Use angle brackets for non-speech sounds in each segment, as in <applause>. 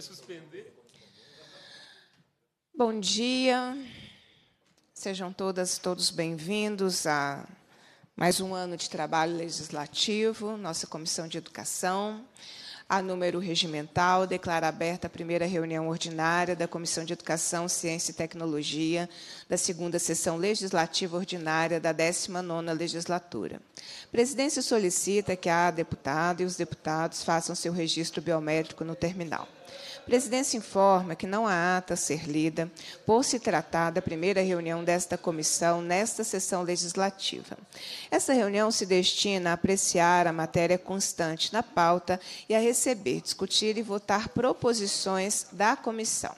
vai suspender. Bom dia. Sejam todas todos bem-vindos a mais um ano de trabalho legislativo, nossa Comissão de Educação. A número regimental, declara aberta a primeira reunião ordinária da Comissão de Educação, Ciência e Tecnologia, da segunda sessão legislativa ordinária da 19ª legislatura. A presidência solicita que a deputada e os deputados façam seu registro biométrico no terminal. A presidência informa que não há ata a ser lida por se tratar da primeira reunião desta comissão nesta sessão legislativa. Essa reunião se destina a apreciar a matéria constante na pauta e a receber, discutir e votar proposições da comissão.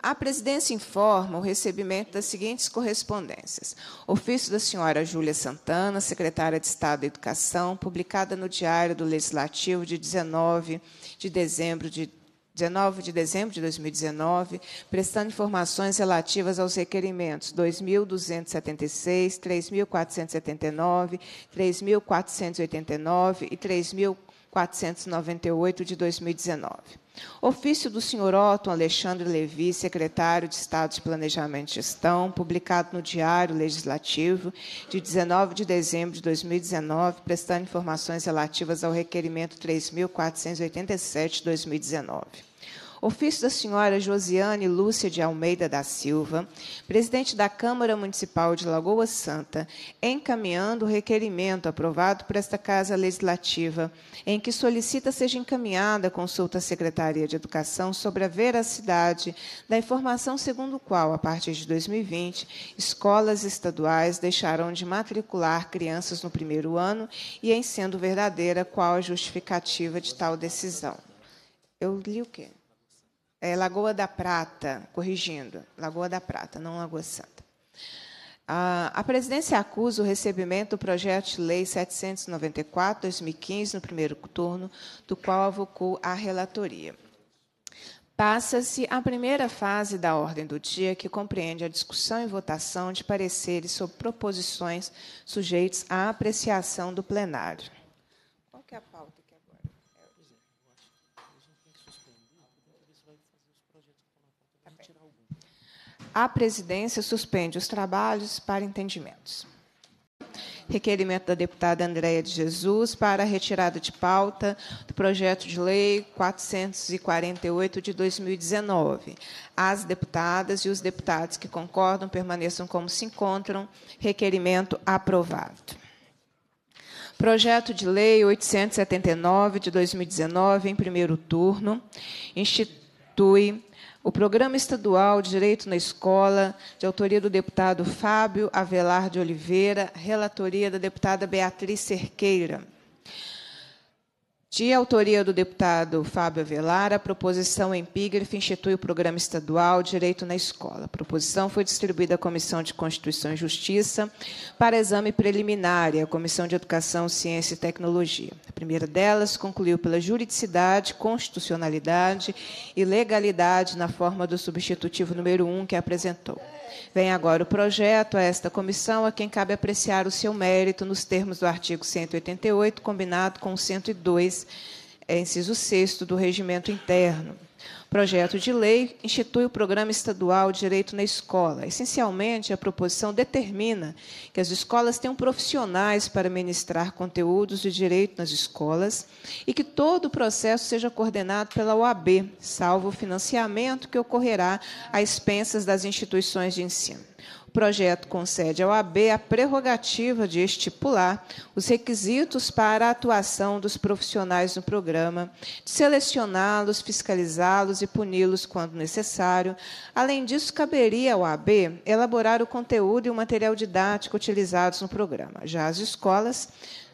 A presidência informa o recebimento das seguintes correspondências: ofício da senhora Júlia Santana, secretária de Estado da Educação, publicada no Diário do Legislativo de 19 de dezembro de 19 de dezembro de 2019, prestando informações relativas aos requerimentos 2.276, 3.479, 3.489 e 3.000 498 de 2019. Ofício do senhor Otto Alexandre Levi, secretário de Estado de Planejamento e Gestão, publicado no Diário Legislativo de 19 de dezembro de 2019, prestando informações relativas ao requerimento 3.487 de 2019. Ofício da senhora Josiane Lúcia de Almeida da Silva, presidente da Câmara Municipal de Lagoa Santa, encaminhando o requerimento aprovado por esta Casa Legislativa, em que solicita seja encaminhada a consulta à Secretaria de Educação sobre a veracidade da informação segundo qual, a partir de 2020, escolas estaduais deixarão de matricular crianças no primeiro ano e, em sendo verdadeira, qual a justificativa de tal decisão. Eu li o quê? É Lagoa da Prata, corrigindo, Lagoa da Prata, não Lagoa Santa. a presidência acusa o recebimento do projeto de lei 794/2015 no primeiro turno, do qual avocou a relatoria. Passa-se a primeira fase da ordem do dia, que compreende a discussão e votação de pareceres sobre proposições sujeitas à apreciação do plenário. Qual que é a pauta? a presidência suspende os trabalhos para entendimentos. Requerimento da deputada Andréia de Jesus para a retirada de pauta do projeto de lei 448 de 2019. As deputadas e os deputados que concordam permaneçam como se encontram. Requerimento aprovado. Projeto de Lei 879 de 2019, em primeiro turno, institui o Programa Estadual de Direito na Escola, de autoria do deputado Fábio Avelar de Oliveira, relatoria da deputada Beatriz Cerqueira. De autoria do deputado Fábio Avelar, a proposição em institui o Programa Estadual Direito na Escola. A proposição foi distribuída à Comissão de Constituição e Justiça para exame preliminar e à Comissão de Educação, Ciência e Tecnologia. A primeira delas concluiu pela juridicidade, constitucionalidade e legalidade na forma do substitutivo número 1 um que apresentou. Vem agora o projeto a esta comissão, a quem cabe apreciar o seu mérito nos termos do artigo 188, combinado com o 102, inciso 6 do regimento interno projeto de lei institui o Programa Estadual Direito na Escola. Essencialmente, a proposição determina que as escolas tenham profissionais para ministrar conteúdos de direito nas escolas e que todo o processo seja coordenado pela OAB, salvo o financiamento que ocorrerá às expensas das instituições de ensino projeto concede ao AB a prerrogativa de estipular os requisitos para a atuação dos profissionais no programa, de selecioná-los, fiscalizá-los e puni-los quando necessário. Além disso, caberia ao AB elaborar o conteúdo e o material didático utilizados no programa. Já as escolas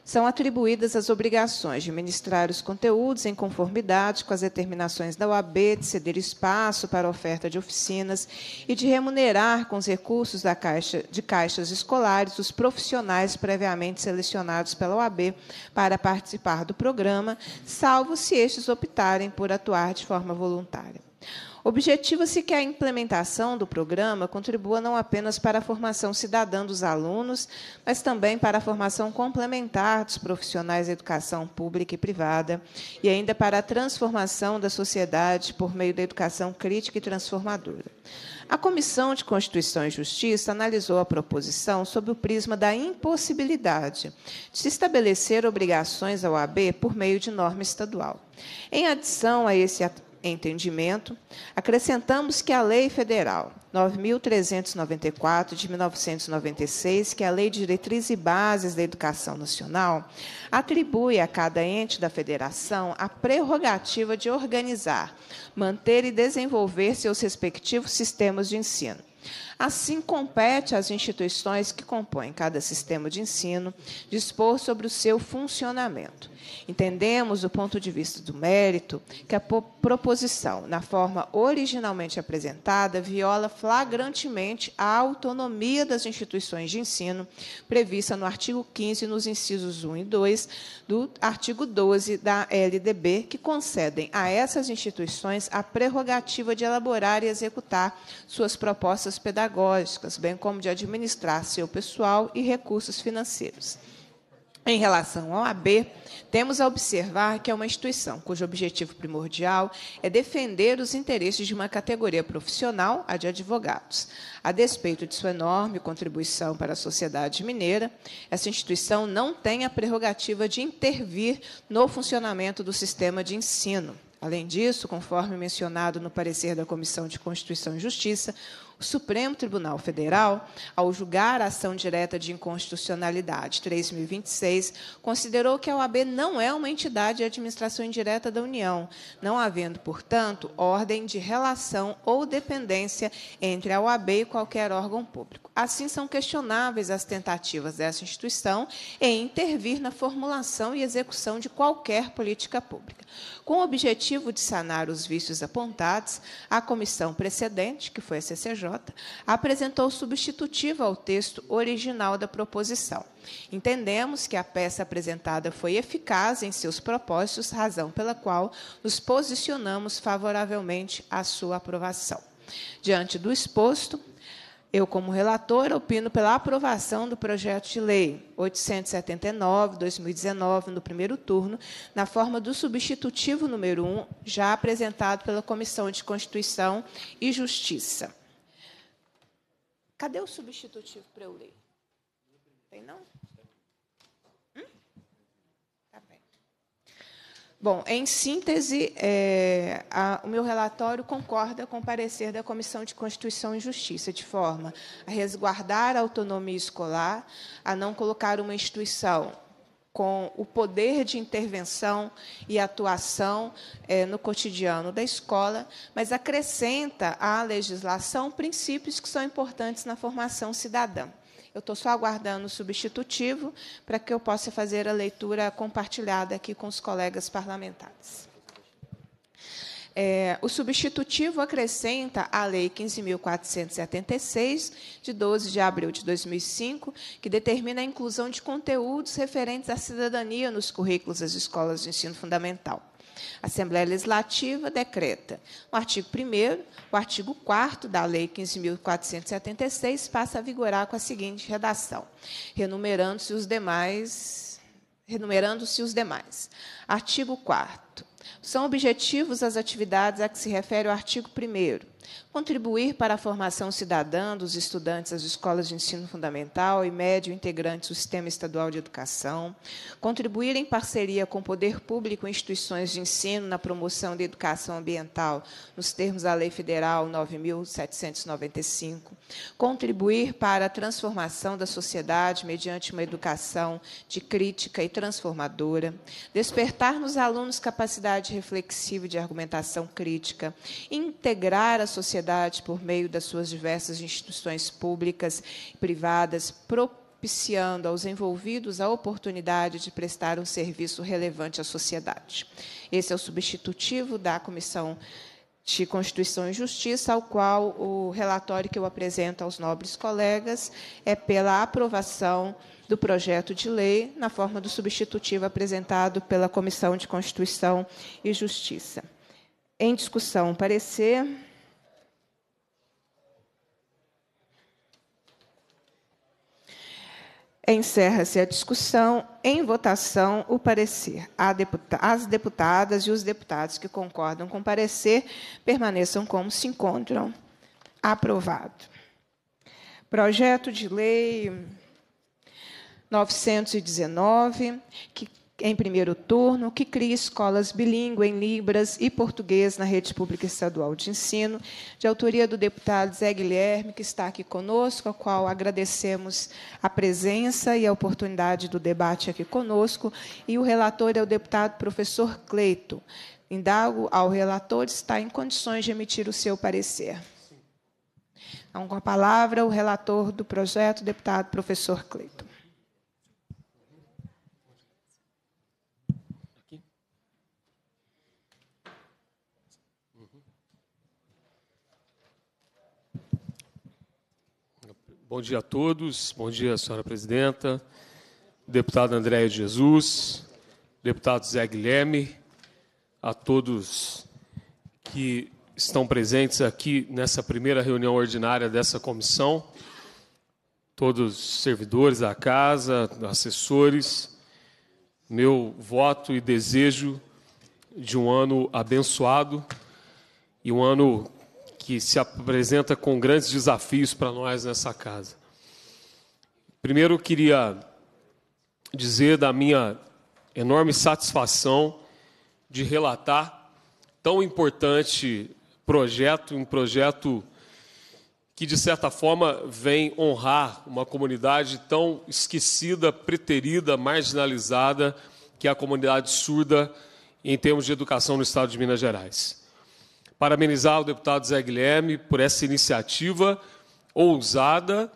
são atribuídas as obrigações de ministrar os conteúdos em conformidade com as determinações da OAB, de ceder espaço para oferta de oficinas e de remunerar com os recursos da caixa, de caixas escolares os profissionais previamente selecionados pela OAB para participar do programa, salvo se estes optarem por atuar de forma voluntária. Objetiva-se que a implementação do programa contribua não apenas para a formação cidadã dos alunos, mas também para a formação complementar dos profissionais da educação pública e privada, e ainda para a transformação da sociedade por meio da educação crítica e transformadora. A Comissão de Constituição e Justiça analisou a proposição sob o prisma da impossibilidade de se estabelecer obrigações ao AB por meio de norma estadual. Em adição a esse entendimento, acrescentamos que a Lei Federal 9.394 de 1996, que é a Lei de Diretrizes e Bases da Educação Nacional, atribui a cada ente da federação a prerrogativa de organizar, manter e desenvolver seus respectivos sistemas de ensino. Assim, compete às instituições que compõem cada sistema de ensino dispor sobre o seu funcionamento. Entendemos, do ponto de vista do mérito, que a proposição, na forma originalmente apresentada, viola flagrantemente a autonomia das instituições de ensino prevista no artigo 15, nos incisos 1 e 2 do artigo 12 da LDB, que concedem a essas instituições a prerrogativa de elaborar e executar suas propostas pedagógicas, bem como de administrar seu pessoal e recursos financeiros. Em relação ao AB, temos a observar que é uma instituição cujo objetivo primordial é defender os interesses de uma categoria profissional, a de advogados. A despeito de sua enorme contribuição para a sociedade mineira, essa instituição não tem a prerrogativa de intervir no funcionamento do sistema de ensino. Além disso, conforme mencionado no parecer da Comissão de Constituição e Justiça, o Supremo Tribunal Federal, ao julgar a ação direta de inconstitucionalidade 3026, considerou que a OAB não é uma entidade de administração indireta da União, não havendo, portanto, ordem de relação ou dependência entre a OAB e qualquer órgão público. Assim, são questionáveis as tentativas dessa instituição em intervir na formulação e execução de qualquer política pública. Com o objetivo de sanar os vícios apontados, a comissão precedente, que foi a CCJ, apresentou substitutiva ao texto original da proposição. Entendemos que a peça apresentada foi eficaz em seus propósitos, razão pela qual nos posicionamos favoravelmente à sua aprovação. Diante do exposto, eu, como relator, opino pela aprovação do projeto de lei 879/2019 no primeiro turno, na forma do substitutivo número 1, já apresentado pela Comissão de Constituição e Justiça. Cadê o substitutivo para eu ler? Tem não? Bom, em síntese, é, a, o meu relatório concorda com o parecer da Comissão de Constituição e Justiça, de forma a resguardar a autonomia escolar, a não colocar uma instituição com o poder de intervenção e atuação é, no cotidiano da escola, mas acrescenta à legislação princípios que são importantes na formação cidadã. Eu estou só aguardando o substitutivo para que eu possa fazer a leitura compartilhada aqui com os colegas parlamentares. É, o substitutivo acrescenta à Lei 15.476, de 12 de abril de 2005, que determina a inclusão de conteúdos referentes à cidadania nos currículos das escolas de ensino fundamental. A Assembleia Legislativa decreta o artigo 1 o artigo 4 da Lei 15.476 passa a vigorar com a seguinte redação, renumerando-se os demais... Renumerando-se os demais. Artigo 4 São objetivos as atividades a que se refere o artigo 1 contribuir para a formação cidadã dos estudantes das escolas de ensino fundamental e médio integrantes do sistema estadual de educação, contribuir em parceria com o poder público e instituições de ensino na promoção da educação ambiental, nos termos da Lei Federal 9795, contribuir para a transformação da sociedade mediante uma educação de crítica e transformadora, despertar nos alunos capacidade reflexiva de argumentação crítica, integrar a sociedade, por meio das suas diversas instituições públicas e privadas, propiciando aos envolvidos a oportunidade de prestar um serviço relevante à sociedade. Esse é o substitutivo da Comissão de Constituição e Justiça, ao qual o relatório que eu apresento aos nobres colegas é pela aprovação do projeto de lei na forma do substitutivo apresentado pela Comissão de Constituição e Justiça. Em discussão, parecer. Encerra-se a discussão. Em votação, o parecer. as deputadas e os deputados que concordam com o parecer permaneçam como se encontram. Aprovado. Projeto de Lei 919, que em primeiro turno, que cria escolas bilíngue em Libras e português na rede pública estadual de ensino, de autoria do deputado Zé Guilherme, que está aqui conosco, ao qual agradecemos a presença e a oportunidade do debate aqui conosco, e o relator é o deputado professor Cleito. Indago ao relator está em condições de emitir o seu parecer. Então, com a palavra, o relator do projeto, deputado professor Cleito Bom dia a todos, bom dia, senhora presidenta, deputado André Jesus, deputado Zé Guilherme, a todos que estão presentes aqui nessa primeira reunião ordinária dessa comissão, todos os servidores da casa, assessores, meu voto e desejo de um ano abençoado e um ano que se apresenta com grandes desafios para nós nessa casa. Primeiro, eu queria dizer da minha enorme satisfação de relatar tão importante projeto, um projeto que, de certa forma, vem honrar uma comunidade tão esquecida, preterida, marginalizada, que é a comunidade surda em termos de educação no estado de Minas Gerais parabenizar o deputado Zé Guilherme por essa iniciativa ousada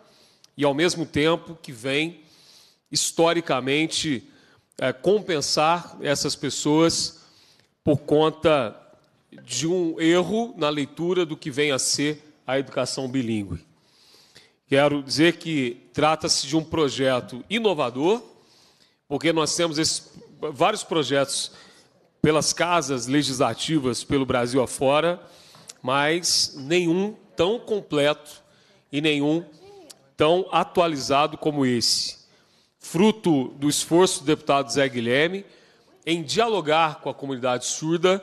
e, ao mesmo tempo, que vem historicamente é, compensar essas pessoas por conta de um erro na leitura do que vem a ser a educação bilíngue. Quero dizer que trata-se de um projeto inovador, porque nós temos esses, vários projetos pelas casas legislativas pelo Brasil afora, mas nenhum tão completo e nenhum tão atualizado como esse. Fruto do esforço do deputado Zé Guilherme em dialogar com a comunidade surda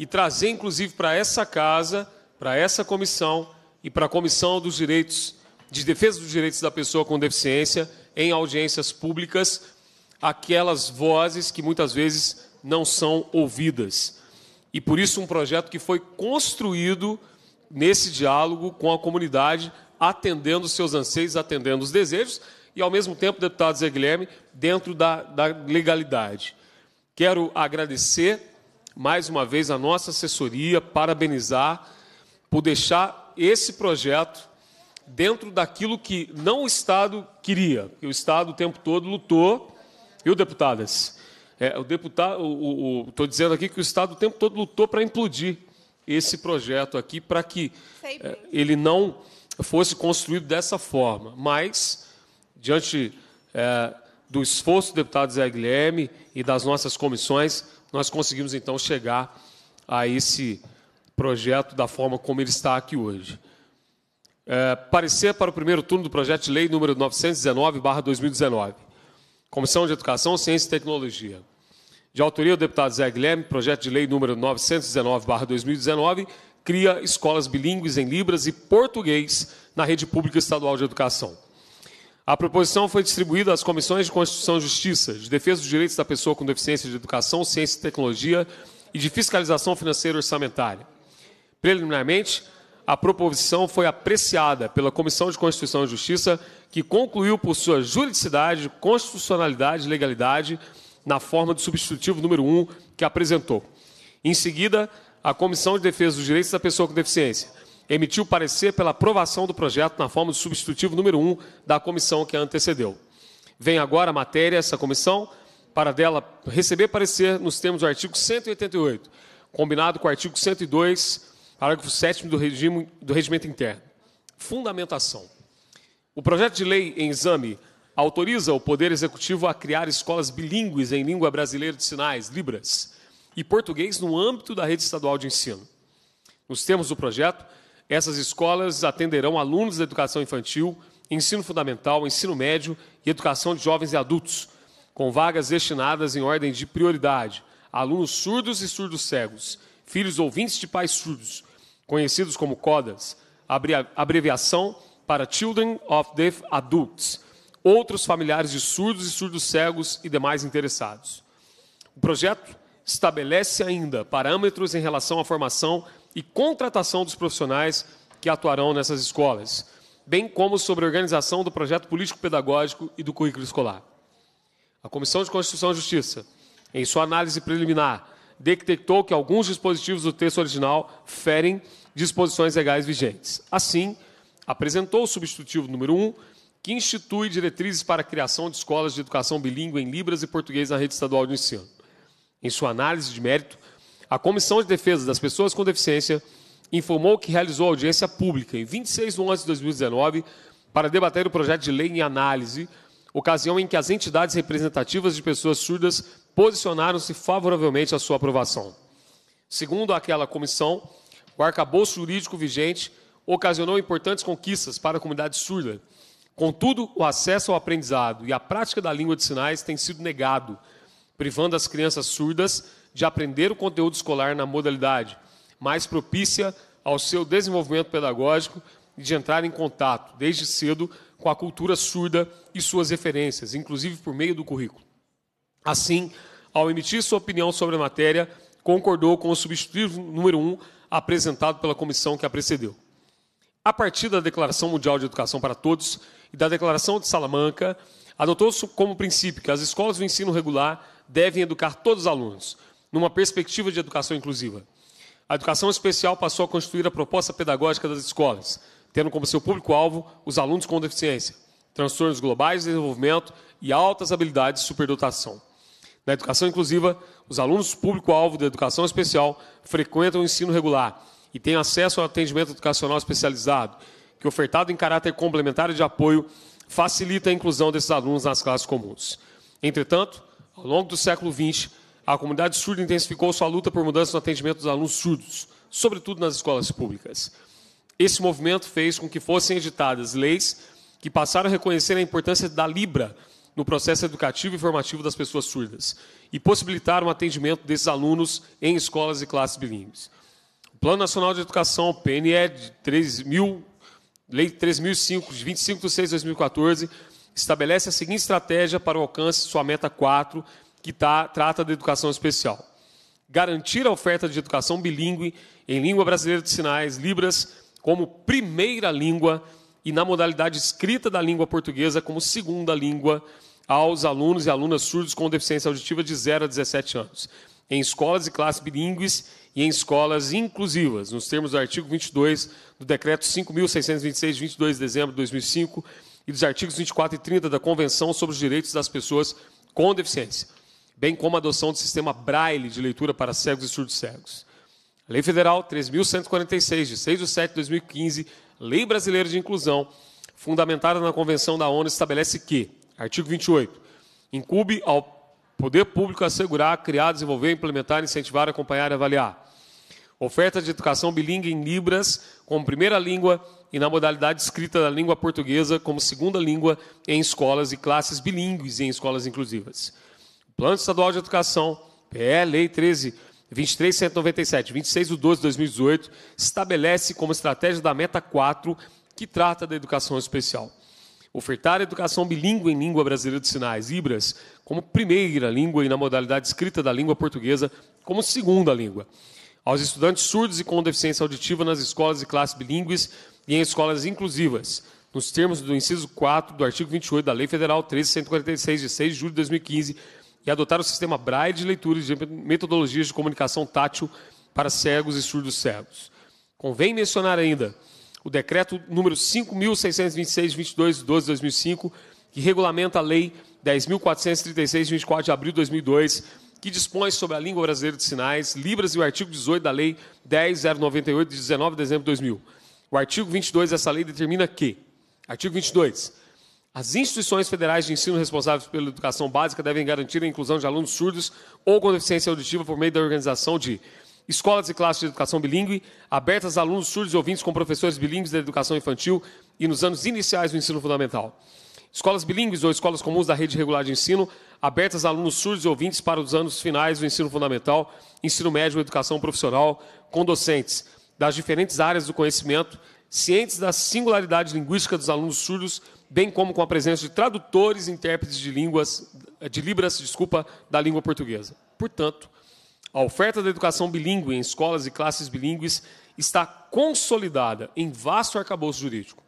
e trazer, inclusive, para essa casa, para essa comissão e para a Comissão dos Direitos de Defesa dos Direitos da Pessoa com Deficiência, em audiências públicas, aquelas vozes que muitas vezes não são ouvidas. E por isso, um projeto que foi construído nesse diálogo com a comunidade, atendendo seus anseios, atendendo os desejos, e ao mesmo tempo, deputado Zé Guilherme, dentro da, da legalidade. Quero agradecer mais uma vez a nossa assessoria, parabenizar por deixar esse projeto dentro daquilo que não o Estado queria, que o Estado o tempo todo lutou, viu, deputadas? É, o deputado, estou dizendo aqui que o Estado o tempo todo lutou para implodir esse projeto aqui, para que é, ele não fosse construído dessa forma. Mas, diante é, do esforço do deputado Zé Guilherme e das nossas comissões, nós conseguimos então chegar a esse projeto da forma como ele está aqui hoje. É, parecer para o primeiro turno do projeto de lei número 919, 2019. Comissão de Educação, Ciência e Tecnologia. De autoria do deputado Zé Guilherme, projeto de lei número 919/2019 cria escolas bilíngues em libras e português na rede pública estadual de educação. A proposição foi distribuída às comissões de Constituição e Justiça, de Defesa dos Direitos da Pessoa com Deficiência de Educação, Ciência e Tecnologia e de Fiscalização Financeira e Orçamentária. Preliminarmente, a proposição foi apreciada pela Comissão de Constituição e Justiça, que concluiu por sua juridicidade, constitucionalidade e legalidade na forma do substitutivo número 1 que apresentou. Em seguida, a Comissão de Defesa dos Direitos da Pessoa com Deficiência emitiu parecer pela aprovação do projeto na forma do substitutivo número 1 da comissão que a antecedeu. Vem agora a matéria, essa comissão, para dela receber parecer nos termos do artigo 188, combinado com o artigo 102 Parágrafo 7 do, regime, do Regimento Interno. Fundamentação. O projeto de lei em exame autoriza o Poder Executivo a criar escolas bilíngues em língua brasileira de sinais, Libras, e português no âmbito da rede estadual de ensino. Nos termos do projeto, essas escolas atenderão alunos da educação infantil, ensino fundamental, ensino médio e educação de jovens e adultos, com vagas destinadas em ordem de prioridade a alunos surdos e surdos cegos, filhos ouvintes de pais surdos, conhecidos como CODAS, abreviação para Children of Deaf Adults, outros familiares de surdos e surdos cegos e demais interessados. O projeto estabelece ainda parâmetros em relação à formação e contratação dos profissionais que atuarão nessas escolas, bem como sobre a organização do projeto político-pedagógico e do currículo escolar. A Comissão de Constituição e Justiça, em sua análise preliminar, detectou que alguns dispositivos do texto original ferem disposições legais vigentes. Assim, apresentou o substitutivo número 1, que institui diretrizes para a criação de escolas de educação bilíngue em Libras e português na rede estadual de ensino. Em sua análise de mérito, a Comissão de Defesa das Pessoas com Deficiência informou que realizou audiência pública em 26 de 11 de 2019 para debater o projeto de lei em análise, ocasião em que as entidades representativas de pessoas surdas posicionaram-se favoravelmente à sua aprovação. Segundo aquela comissão, o arcabouço jurídico vigente ocasionou importantes conquistas para a comunidade surda. Contudo, o acesso ao aprendizado e à prática da língua de sinais tem sido negado, privando as crianças surdas de aprender o conteúdo escolar na modalidade mais propícia ao seu desenvolvimento pedagógico e de entrar em contato, desde cedo, com a cultura surda e suas referências, inclusive por meio do currículo. Assim, ao emitir sua opinião sobre a matéria, concordou com o substituto número 1 apresentado pela comissão que a precedeu. A partir da Declaração Mundial de Educação para Todos e da Declaração de Salamanca, adotou-se como princípio que as escolas do ensino regular devem educar todos os alunos, numa perspectiva de educação inclusiva. A educação especial passou a constituir a proposta pedagógica das escolas, tendo como seu público-alvo os alunos com deficiência, transtornos globais de desenvolvimento e altas habilidades de superdotação. Na educação inclusiva, os alunos público-alvo da educação especial frequentam o ensino regular e têm acesso ao atendimento educacional especializado, que, ofertado em caráter complementar de apoio, facilita a inclusão desses alunos nas classes comuns. Entretanto, ao longo do século XX, a comunidade surda intensificou sua luta por mudanças no atendimento dos alunos surdos, sobretudo nas escolas públicas. Esse movimento fez com que fossem editadas leis que passaram a reconhecer a importância da Libra no processo educativo e formativo das pessoas surdas e possibilitar o um atendimento desses alunos em escolas e classes bilíngues. O Plano Nacional de Educação, PNE, é de 3.000, Lei 3.005, de 25 de 6 de 2014, estabelece a seguinte estratégia para o alcance de sua meta 4, que tá, trata da educação especial. Garantir a oferta de educação bilíngue em língua brasileira de sinais, Libras, como primeira língua e na modalidade escrita da língua portuguesa como segunda língua aos alunos e alunas surdos com deficiência auditiva de 0 a 17 anos, em escolas e classes bilíngues e em escolas inclusivas, nos termos do artigo 22 do Decreto 5.626, 22 de dezembro de 2005, e dos artigos 24 e 30 da Convenção sobre os Direitos das Pessoas com Deficiência, bem como a adoção do sistema Braille de leitura para cegos e surdos cegos. A Lei Federal 3.146, de 6 de 7 de 2015, Lei Brasileira de Inclusão, fundamentada na Convenção da ONU, estabelece que, artigo 28, incube ao poder público assegurar, criar, desenvolver, implementar, incentivar, acompanhar e avaliar. Oferta de educação bilíngue em Libras, como primeira língua e na modalidade escrita da língua portuguesa como segunda língua em escolas e classes bilíngues e em escolas inclusivas. Plano Estadual de Educação, PE Lei 13 23.197, 26 de 12 de 2018, estabelece como estratégia da meta 4, que trata da educação especial. Ofertar a educação bilíngue em língua brasileira de sinais, IBRAS, como primeira língua e na modalidade escrita da língua portuguesa como segunda língua. Aos estudantes surdos e com deficiência auditiva nas escolas e classes bilíngues e em escolas inclusivas, nos termos do inciso 4 do artigo 28 da Lei Federal 13.146, de 6 de julho de 2015, e adotar o sistema Braille de leitura e de metodologias de comunicação tátil para cegos e surdos cegos. Convém mencionar ainda o decreto número 5626 22 de 12 de 2005, que regulamenta a lei 10436 de 24 de abril de 2002, que dispõe sobre a língua brasileira de sinais, libras e o artigo 18 da lei 10098 de 19 de dezembro de 2000. O artigo 22 dessa lei determina que Artigo 22 as instituições federais de ensino responsáveis pela educação básica devem garantir a inclusão de alunos surdos ou com deficiência auditiva por meio da organização de escolas e classes de educação bilíngue, abertas a alunos surdos e ouvintes com professores bilíngues da educação infantil e nos anos iniciais do ensino fundamental. Escolas bilíngues ou escolas comuns da rede regular de ensino, abertas a alunos surdos e ouvintes para os anos finais do ensino fundamental, ensino médio e educação profissional, com docentes das diferentes áreas do conhecimento, cientes da singularidade linguística dos alunos surdos bem como com a presença de tradutores e intérpretes de línguas de libras, desculpa, da língua portuguesa. Portanto, a oferta da educação bilíngue em escolas e classes bilíngues está consolidada em vasto arcabouço jurídico.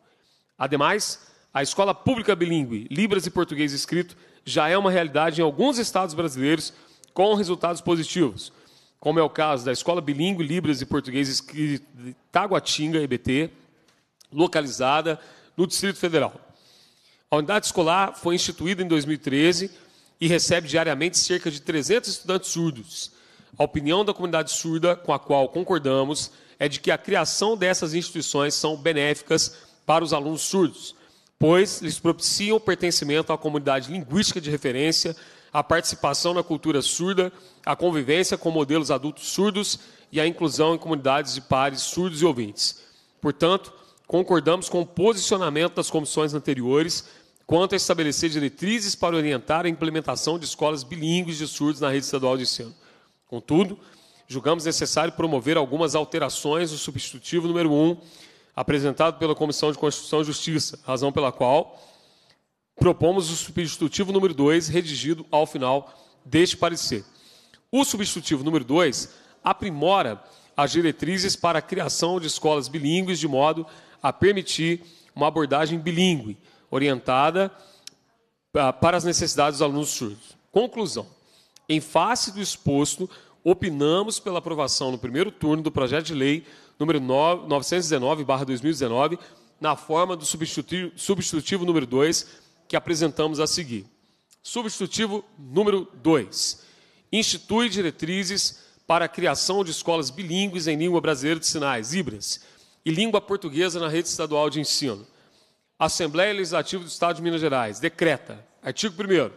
Ademais, a escola pública bilíngue, libras e português escrito, já é uma realidade em alguns estados brasileiros com resultados positivos, como é o caso da escola bilíngue, libras e português escrito de Taguatinga, EBT, localizada no Distrito Federal. A unidade escolar foi instituída em 2013 e recebe diariamente cerca de 300 estudantes surdos. A opinião da comunidade surda, com a qual concordamos, é de que a criação dessas instituições são benéficas para os alunos surdos, pois lhes propiciam o pertencimento à comunidade linguística de referência, a participação na cultura surda, a convivência com modelos adultos surdos e a inclusão em comunidades de pares surdos e ouvintes. Portanto, concordamos com o posicionamento das comissões anteriores quanto a estabelecer diretrizes para orientar a implementação de escolas bilíngues de surdos na rede estadual de ensino. Contudo, julgamos necessário promover algumas alterações no substitutivo número 1, apresentado pela Comissão de Constituição e Justiça, razão pela qual propomos o substitutivo número 2, redigido ao final deste parecer. O substitutivo número 2 aprimora as diretrizes para a criação de escolas bilíngues de modo a permitir uma abordagem bilíngue, orientada ah, para as necessidades dos alunos surdos. Conclusão. Em face do exposto, opinamos pela aprovação no primeiro turno do projeto de lei número 919/2019, na forma do substitutivo, substitutivo número 2, que apresentamos a seguir. Substitutivo número 2. Institui diretrizes para a criação de escolas bilíngues em língua brasileira de sinais, IBRAS, e língua portuguesa na rede estadual de ensino Assembleia Legislativa do Estado de Minas Gerais decreta, artigo 1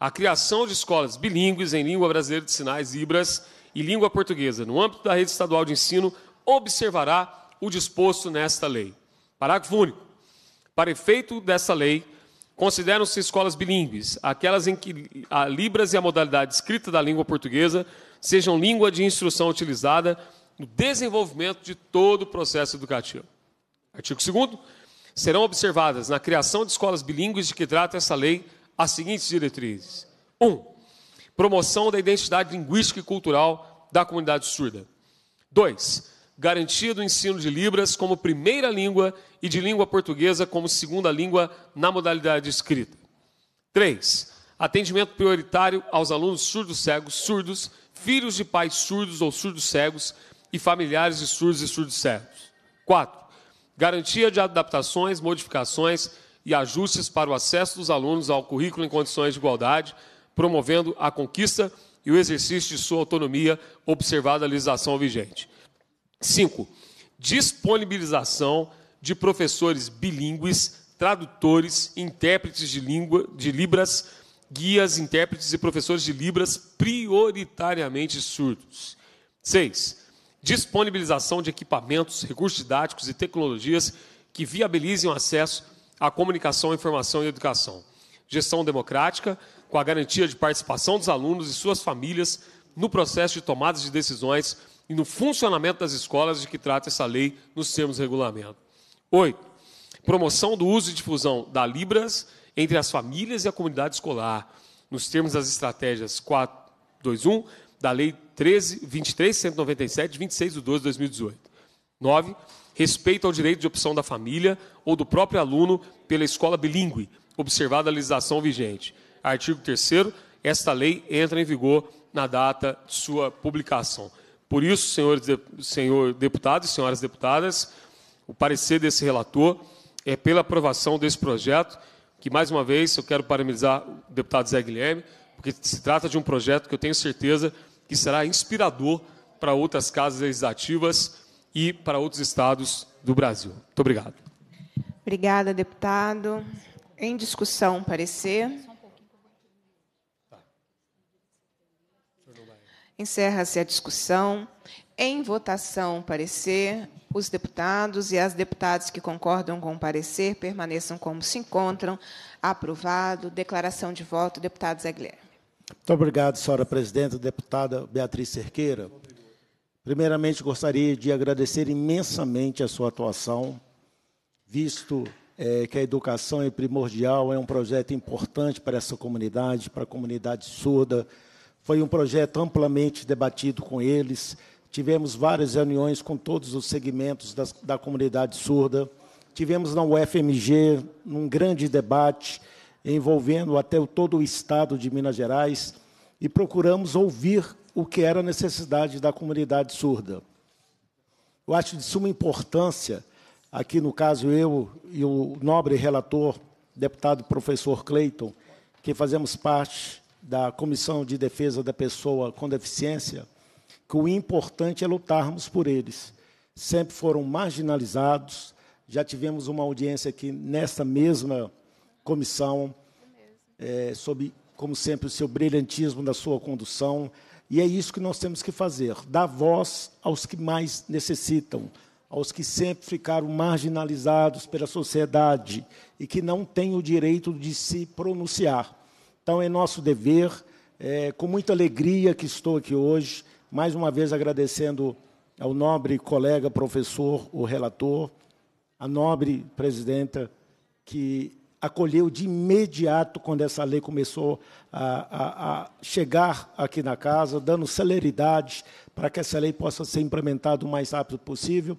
a criação de escolas bilíngues em língua brasileira de sinais, Libras, e língua portuguesa, no âmbito da rede estadual de ensino, observará o disposto nesta lei. Parágrafo único. Para efeito dessa lei, consideram-se escolas bilíngues aquelas em que a Libras e a modalidade escrita da língua portuguesa sejam língua de instrução utilizada no desenvolvimento de todo o processo educativo. Artigo 2 serão observadas na criação de escolas bilíngues de que trata essa lei as seguintes diretrizes: 1. Um, promoção da identidade linguística e cultural da comunidade surda. 2. Garantia do ensino de Libras como primeira língua e de língua portuguesa como segunda língua na modalidade escrita. 3. Atendimento prioritário aos alunos surdos cegos, surdos, filhos de pais surdos ou surdos cegos e familiares de surdos e surdos cegos. 4 garantia de adaptações, modificações e ajustes para o acesso dos alunos ao currículo em condições de igualdade, promovendo a conquista e o exercício de sua autonomia, observada a legislação vigente. 5. Disponibilização de professores bilíngues, tradutores, intérpretes de língua de Libras, guias, intérpretes e professores de Libras prioritariamente surdos. 6 disponibilização de equipamentos, recursos didáticos e tecnologias que viabilizem o acesso à comunicação, informação e educação. Gestão democrática, com a garantia de participação dos alunos e suas famílias no processo de tomada de decisões e no funcionamento das escolas de que trata essa lei nos termos do regulamento. 8. Promoção do uso e difusão da Libras entre as famílias e a comunidade escolar, nos termos das estratégias 421 da Lei 13, 23, 197, 26 de 12 de 2018. 9. Respeito ao direito de opção da família ou do próprio aluno pela escola bilíngue, observada a legislação vigente. Artigo 3 esta lei entra em vigor na data de sua publicação. Por isso, senhores, senhor deputados, e senhoras deputadas, o parecer desse relator é pela aprovação desse projeto, que, mais uma vez, eu quero parabenizar o deputado Zé Guilherme, porque se trata de um projeto que eu tenho certeza que será inspirador para outras casas legislativas e para outros estados do Brasil. Muito obrigado. Obrigada, deputado. Em discussão, parecer. Encerra-se a discussão. Em votação, parecer. Os deputados e as deputadas que concordam com o parecer permaneçam como se encontram. Aprovado. Declaração de voto, deputado Zé muito obrigado, senhora presidente, deputada Beatriz Cerqueira. Primeiramente, gostaria de agradecer imensamente a sua atuação, visto é, que a educação é primordial, é um projeto importante para essa comunidade, para a comunidade surda. Foi um projeto amplamente debatido com eles. Tivemos várias reuniões com todos os segmentos das, da comunidade surda. Tivemos na UFMG um grande debate envolvendo até o, todo o estado de Minas Gerais, e procuramos ouvir o que era a necessidade da comunidade surda. Eu acho de suma importância, aqui no caso eu e o nobre relator, deputado professor Cleiton, que fazemos parte da Comissão de Defesa da Pessoa com Deficiência, que o importante é lutarmos por eles. Sempre foram marginalizados, já tivemos uma audiência aqui nessa mesma comissão, é, é, sob, como sempre, o seu brilhantismo da sua condução. E é isso que nós temos que fazer: dar voz aos que mais necessitam, aos que sempre ficaram marginalizados pela sociedade e que não têm o direito de se pronunciar. Então, é nosso dever, é, com muita alegria que estou aqui hoje, mais uma vez agradecendo ao nobre colega professor, o relator, a nobre presidenta, que acolheu de imediato quando essa lei começou a, a, a chegar aqui na casa, dando celeridade para que essa lei possa ser implementada o mais rápido possível.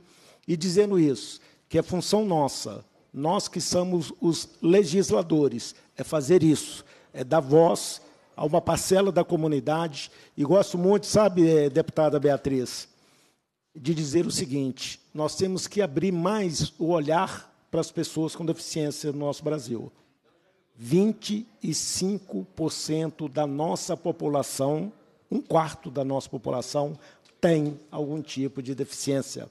E dizendo isso, que é função nossa, nós que somos os legisladores, é fazer isso, é dar voz a uma parcela da comunidade. E gosto muito, sabe, eh, deputada Beatriz, de dizer o seguinte: nós temos que abrir mais o olhar para as pessoas com deficiência no nosso Brasil. 25% da nossa população, um quarto da nossa população, tem algum tipo de deficiência.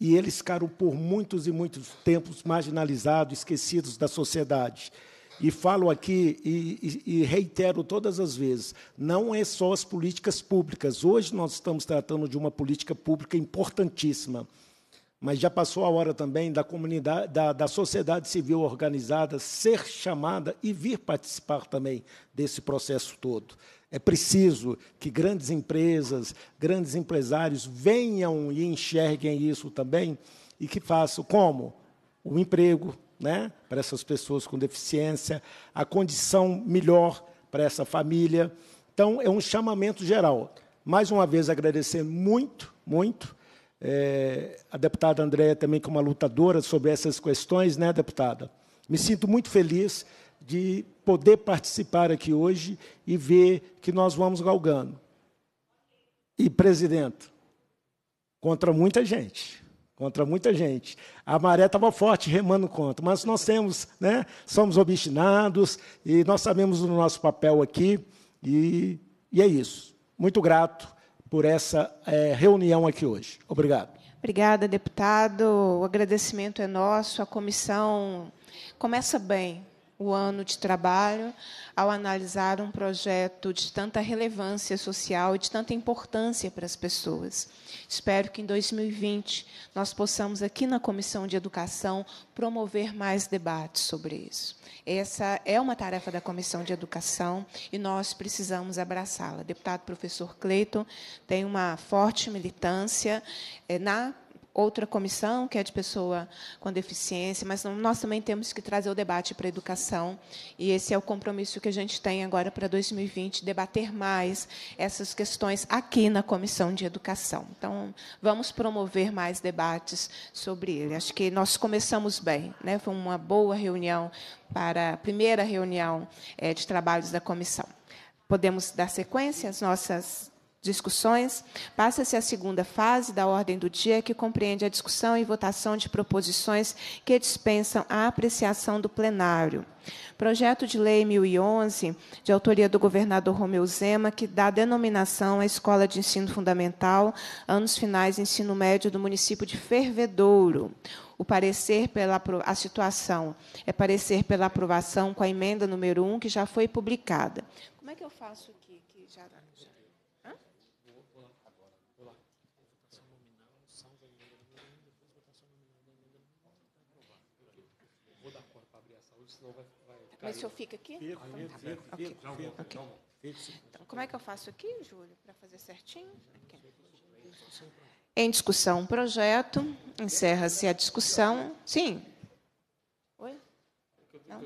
E eles ficaram por muitos e muitos tempos marginalizados, esquecidos da sociedade. E falo aqui e, e, e, reitero todas as vezes: não é só as políticas públicas. Hoje nós estamos tratando de uma política pública importantíssima mas já passou a hora também da comunidade, da, da sociedade civil organizada ser chamada e vir participar também desse processo todo. É preciso que grandes empresas, grandes empresários venham e enxerguem isso também e que façam como o emprego, né, para essas pessoas com deficiência, a condição melhor para essa família. Então é um chamamento geral. Mais uma vez agradecer muito, muito é, a deputada Andréia também como uma lutadora sobre essas questões, né, deputada? Me sinto muito feliz de poder participar aqui hoje e ver que nós vamos galgando. E, presidente, contra muita gente, contra muita gente. A maré estava forte remando contra, mas nós temos, né, somos obstinados e nós sabemos o nosso papel aqui e, e é isso. Muito grato por essa é, reunião aqui hoje. Obrigado. Obrigada, deputado. O agradecimento é nosso. A comissão começa bem, o ano de trabalho ao analisar um projeto de tanta relevância social e de tanta importância para as pessoas. Espero que em 2020 nós possamos, aqui na Comissão de Educação, promover mais debates sobre isso. Essa é uma tarefa da Comissão de Educação e nós precisamos abraçá-la. Deputado professor Cleiton tem uma forte militância eh, na outra comissão, que é de pessoa com deficiência, mas nós também temos que trazer o debate para a educação, e esse é o compromisso que a gente tem agora para 2020, debater mais essas questões aqui na Comissão de Educação. Então, vamos promover mais debates sobre ele. Acho que nós começamos bem, né? foi uma boa reunião, para a primeira reunião é, de trabalhos da comissão. Podemos dar sequência às nossas discussões, passa-se à segunda fase da ordem do dia, que compreende a discussão e votação de proposições que dispensam a apreciação do plenário. Projeto de Lei 1011, de autoria do governador Romeu Zema, que dá denominação à Escola de Ensino Fundamental, anos finais ensino médio do município de Fervedouro. O parecer pela a situação é parecer pela aprovação com a emenda número 1, que já foi publicada. Como é que eu faço Mas o senhor fica aqui? então, como é que eu faço aqui, Júlio, para fazer certinho? Okay. Em discussão, um projeto. Encerra-se a discussão. Sim. Oi? É Não?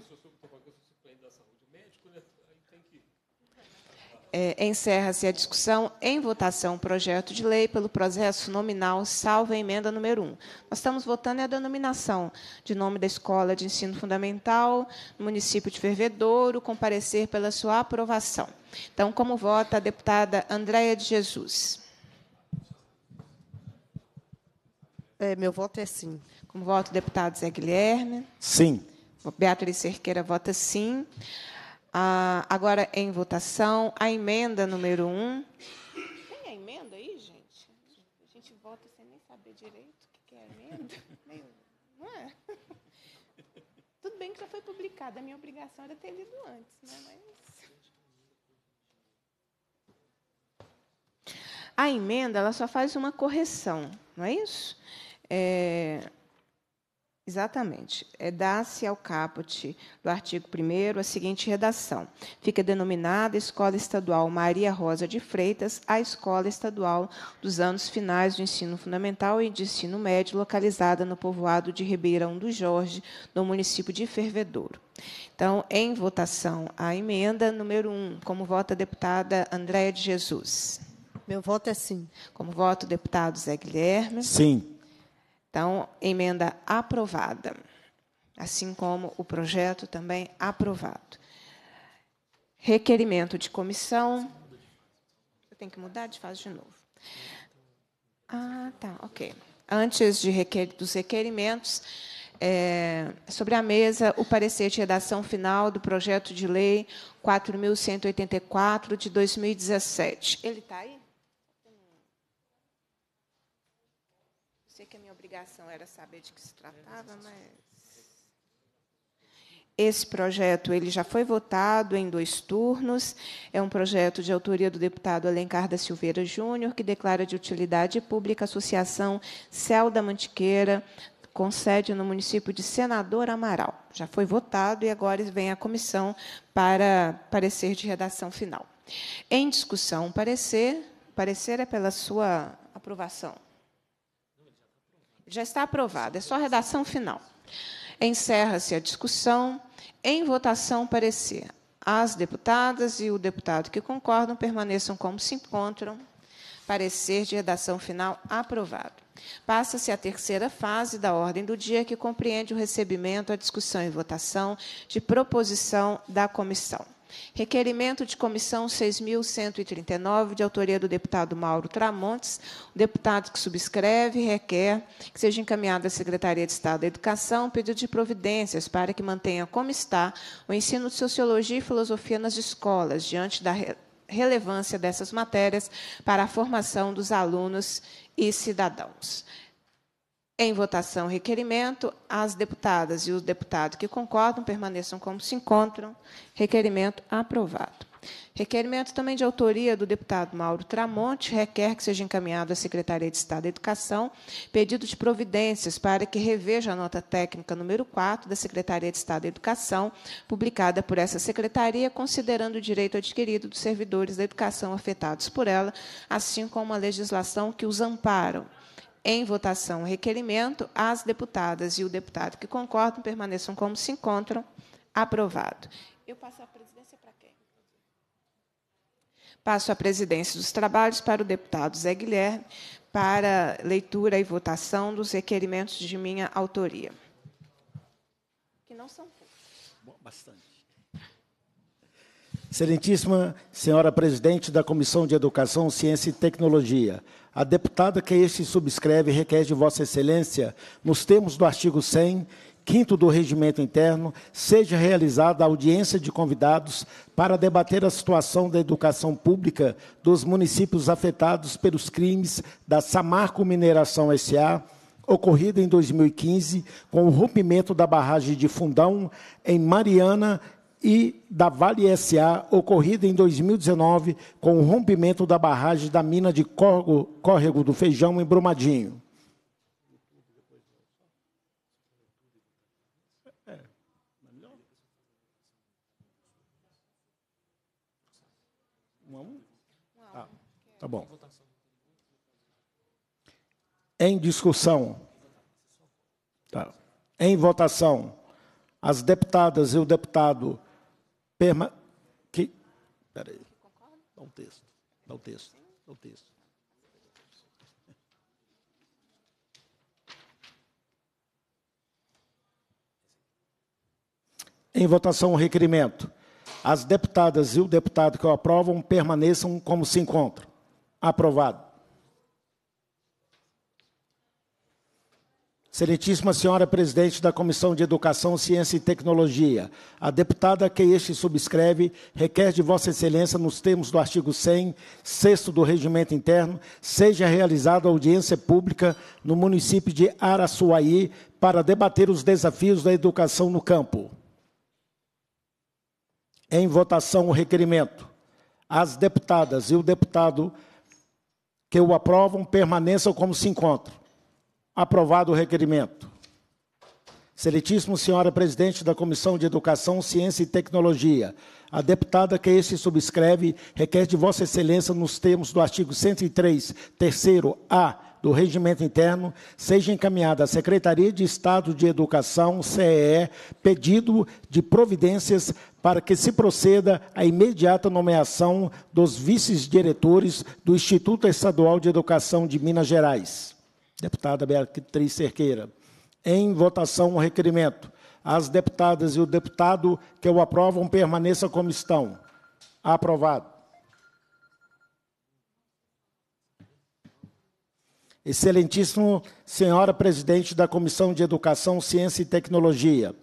É, encerra-se a discussão em votação projeto de lei pelo processo nominal, salvo a emenda número 1. Nós estamos votando a denominação de nome da Escola de Ensino Fundamental, município de Fervedouro, comparecer pela sua aprovação. Então, como vota a deputada Andréia de Jesus? É, meu voto é sim. Como vota o deputado Zé Guilherme? Sim. Beatriz Cerqueira vota sim. Ah, agora, em votação, a emenda número 1. Um. Tem a emenda aí, gente? A gente vota sem nem saber direito o que é a emenda. <laughs> Meio, não é? Tudo bem que já foi publicada, a minha obrigação era ter lido antes, né? Mas... A emenda ela só faz uma correção, não é isso? É, Exatamente. É dá-se ao caput do artigo 1 a seguinte redação: fica denominada Escola Estadual Maria Rosa de Freitas, a escola estadual dos anos finais do ensino fundamental e de ensino médio, localizada no povoado de Ribeirão do Jorge, no município de Fervedouro. Então, em votação, a emenda número 1, como vota a deputada Andréa de Jesus. Meu voto é sim. Como voto o deputado Zé Guilherme. Sim. Então, emenda aprovada, assim como o projeto também aprovado. Requerimento de comissão. Eu tenho que mudar de fase de novo. Ah, tá, ok. Antes de requer, dos requerimentos, é, sobre a mesa o parecer de redação final do projeto de lei 4.184 de 2017. Ele está aí? obrigação era saber de que se tratava, mas esse projeto ele já foi votado em dois turnos. É um projeto de autoria do deputado Alencar da Silveira Júnior, que declara de utilidade pública a Associação Céu da Mantiqueira, com sede no município de Senador Amaral. Já foi votado e agora vem a comissão para parecer de redação final. Em discussão, parecer. Parecer é pela sua aprovação. Já está aprovada, é só a redação final. Encerra-se a discussão. Em votação, parecer. As deputadas e o deputado que concordam permaneçam como se encontram. Parecer de redação final aprovado. Passa-se a terceira fase da ordem do dia, que compreende o recebimento, a discussão e votação de proposição da comissão. Requerimento de comissão 6.139, de autoria do deputado Mauro Tramontes. O deputado que subscreve requer que seja encaminhado à Secretaria de Estado da Educação um pedido de providências para que mantenha como está o ensino de sociologia e filosofia nas escolas, diante da relevância dessas matérias para a formação dos alunos e cidadãos. Em votação, requerimento. As deputadas e os deputados que concordam permaneçam como se encontram. Requerimento aprovado. Requerimento também de autoria do deputado Mauro Tramonte requer que seja encaminhado à Secretaria de Estado da Educação pedido de providências para que reveja a nota técnica número 4 da Secretaria de Estado da Educação, publicada por essa secretaria, considerando o direito adquirido dos servidores da educação afetados por ela, assim como a legislação que os amparam em votação o requerimento, as deputadas e o deputado que concordam permaneçam como se encontram. Aprovado. Eu passo a presidência para quem? Passo a presidência dos trabalhos para o deputado Zé Guilherme para leitura e votação dos requerimentos de minha autoria. Que não são poucos. Bastante. Excelentíssima senhora presidente da Comissão de Educação, Ciência e Tecnologia, a deputada que este subscreve requer de Vossa Excelência, nos termos do artigo 100, quinto do Regimento Interno, seja realizada audiência de convidados para debater a situação da educação pública dos municípios afetados pelos crimes da Samarco Mineração S.A., ocorrida em 2015, com o rompimento da barragem de Fundão, em Mariana e da Vale SA ocorrida em 2019 com o rompimento da barragem da mina de Córrego, Córrego do Feijão em Brumadinho. Ah, tá bom. Em discussão. Tá. Em votação. As deputadas e o deputado Perma... Que... aí. Dá um texto. Dá um texto. Dá um texto. Em votação o requerimento. As deputadas e o deputado que o aprovam permaneçam como se encontram. Aprovado. Excelentíssima senhora presidente da Comissão de Educação, Ciência e Tecnologia, a deputada que este subscreve requer de Vossa Excelência, nos termos do artigo 100, sexto do Regimento Interno, seja realizada audiência pública no município de Araçuaí para debater os desafios da educação no campo. Em votação o requerimento. As deputadas e o deputado que o aprovam permaneçam como se encontram. Aprovado o requerimento. Excelentíssimo senhora presidente da Comissão de Educação, Ciência e Tecnologia, a deputada que este subscreve requer de Vossa Excelência, nos termos do artigo 103, terceiro A do Regimento Interno, seja encaminhada à Secretaria de Estado de Educação, CEE, pedido de providências para que se proceda à imediata nomeação dos vices-diretores do Instituto Estadual de Educação de Minas Gerais deputada Beatriz Cerqueira. Em votação, o requerimento. As deputadas e o deputado que o aprovam permaneça como estão. Aprovado. Excelentíssimo senhora presidente da Comissão de Educação, Ciência e Tecnologia.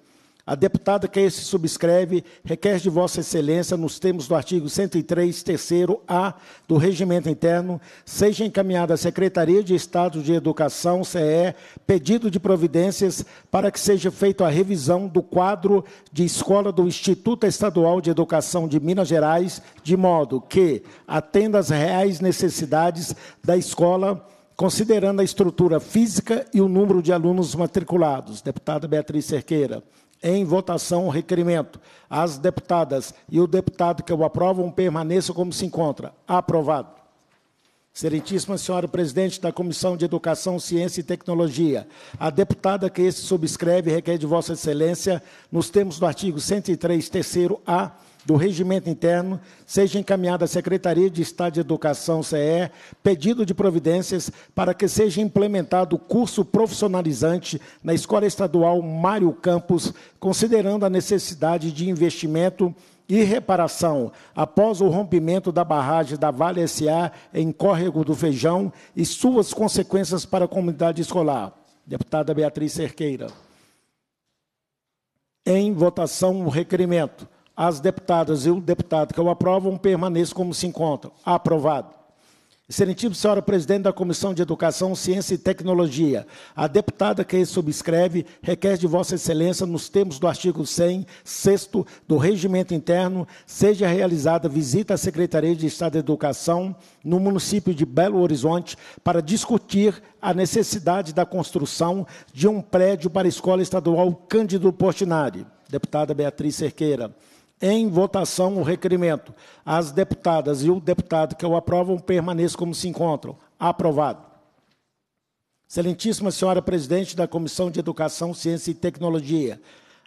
A deputada que se subscreve requer de Vossa Excelência, nos termos do artigo 103, terceiro A do Regimento Interno, seja encaminhada à Secretaria de Estado de Educação, CE, pedido de providências para que seja feita a revisão do quadro de escola do Instituto Estadual de Educação de Minas Gerais, de modo que atenda às reais necessidades da escola considerando a estrutura física e o número de alunos matriculados. Deputada Beatriz Cerqueira. Em votação, o requerimento. As deputadas e o deputado que o aprovam permaneçam como se encontra. Aprovado. Excelentíssima senhora presidente da Comissão de Educação, Ciência e Tecnologia, a deputada que este subscreve requer de Vossa Excelência, nos termos do artigo 103, terceiro A do Regimento Interno, seja encaminhado à Secretaria de Estado de Educação, CE, pedido de providências para que seja implementado o curso profissionalizante na Escola Estadual Mário Campos, considerando a necessidade de investimento e reparação após o rompimento da barragem da Vale SA em Córrego do Feijão e suas consequências para a comunidade escolar. Deputada Beatriz Cerqueira. Em votação, o requerimento as deputadas e o deputado que o aprovam permaneçam como se encontram. Aprovado. Excelentíssima senhora presidente da Comissão de Educação, Ciência e Tecnologia, a deputada que subscreve requer de Vossa Excelência, nos termos do artigo 100, 6 do Regimento Interno, seja realizada visita à Secretaria de Estado de Educação no município de Belo Horizonte para discutir a necessidade da construção de um prédio para a Escola Estadual Cândido Portinari. Deputada Beatriz Cerqueira em votação o requerimento. As deputadas e o deputado que o aprovam permaneçam como se encontram. Aprovado. Excelentíssima senhora presidente da Comissão de Educação, Ciência e Tecnologia.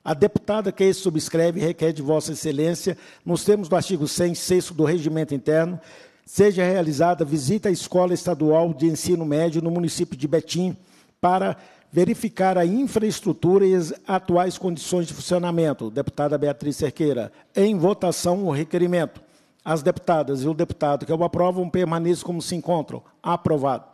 A deputada que subscreve requer de Vossa Excelência, nos termos do artigo 100, sexto do Regimento Interno, seja realizada visita à Escola Estadual de Ensino Médio no município de Betim para verificar a infraestrutura e as atuais condições de funcionamento. Deputada Beatriz Cerqueira. Em votação, o requerimento. As deputadas e o deputado que o aprovam permaneçam como se encontram. Aprovado.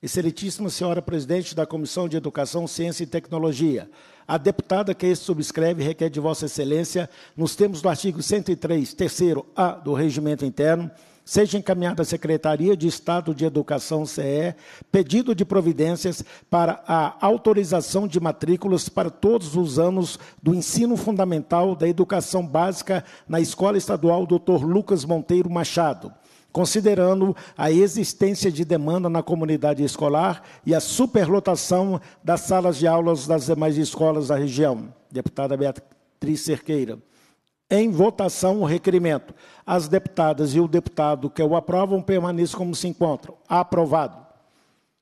Excelentíssima senhora presidente da Comissão de Educação, Ciência e Tecnologia, a deputada que este subscreve requer de Vossa Excelência, nos termos do artigo 103, terceiro A do Regimento Interno, seja encaminhada à Secretaria de Estado de Educação, CE, pedido de providências para a autorização de matrículas para todos os anos do ensino fundamental da educação básica na Escola Estadual Dr. Lucas Monteiro Machado considerando a existência de demanda na comunidade escolar e a superlotação das salas de aulas das demais escolas da região. Deputada Beatriz Cerqueira em votação o requerimento. As deputadas e o deputado que o aprovam permaneçam como se encontram. Aprovado.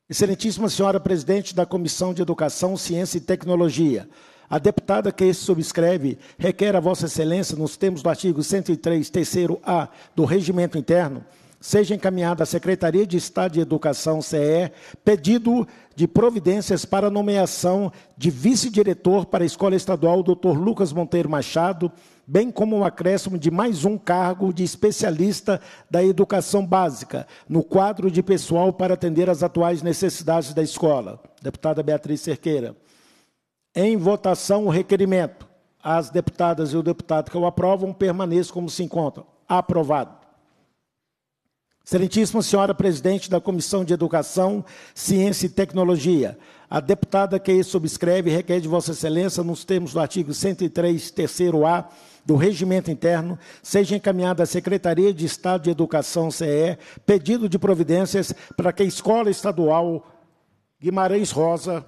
Excelentíssima senhora presidente da Comissão de Educação, Ciência e Tecnologia. A deputada que se subscreve requer a Vossa Excelência, nos termos do artigo 103, terceiro A do Regimento Interno, seja encaminhada à Secretaria de Estado de Educação, CE, pedido de providências para nomeação de vice-diretor para a Escola Estadual Dr. Lucas Monteiro Machado, bem como o um acréscimo de mais um cargo de especialista da educação básica, no quadro de pessoal para atender às atuais necessidades da escola. Deputada Beatriz Cerqueira. Em votação, o requerimento. As deputadas e o deputado que o aprovam permaneçam como se encontram. Aprovado. Excelentíssima senhora presidente da Comissão de Educação, Ciência e Tecnologia, a deputada que subscreve requer de Vossa Excelência, nos termos do artigo 103, terceiro A do Regimento Interno, seja encaminhado à Secretaria de Estado de Educação, CE, pedido de providências para que a Escola Estadual Guimarães Rosa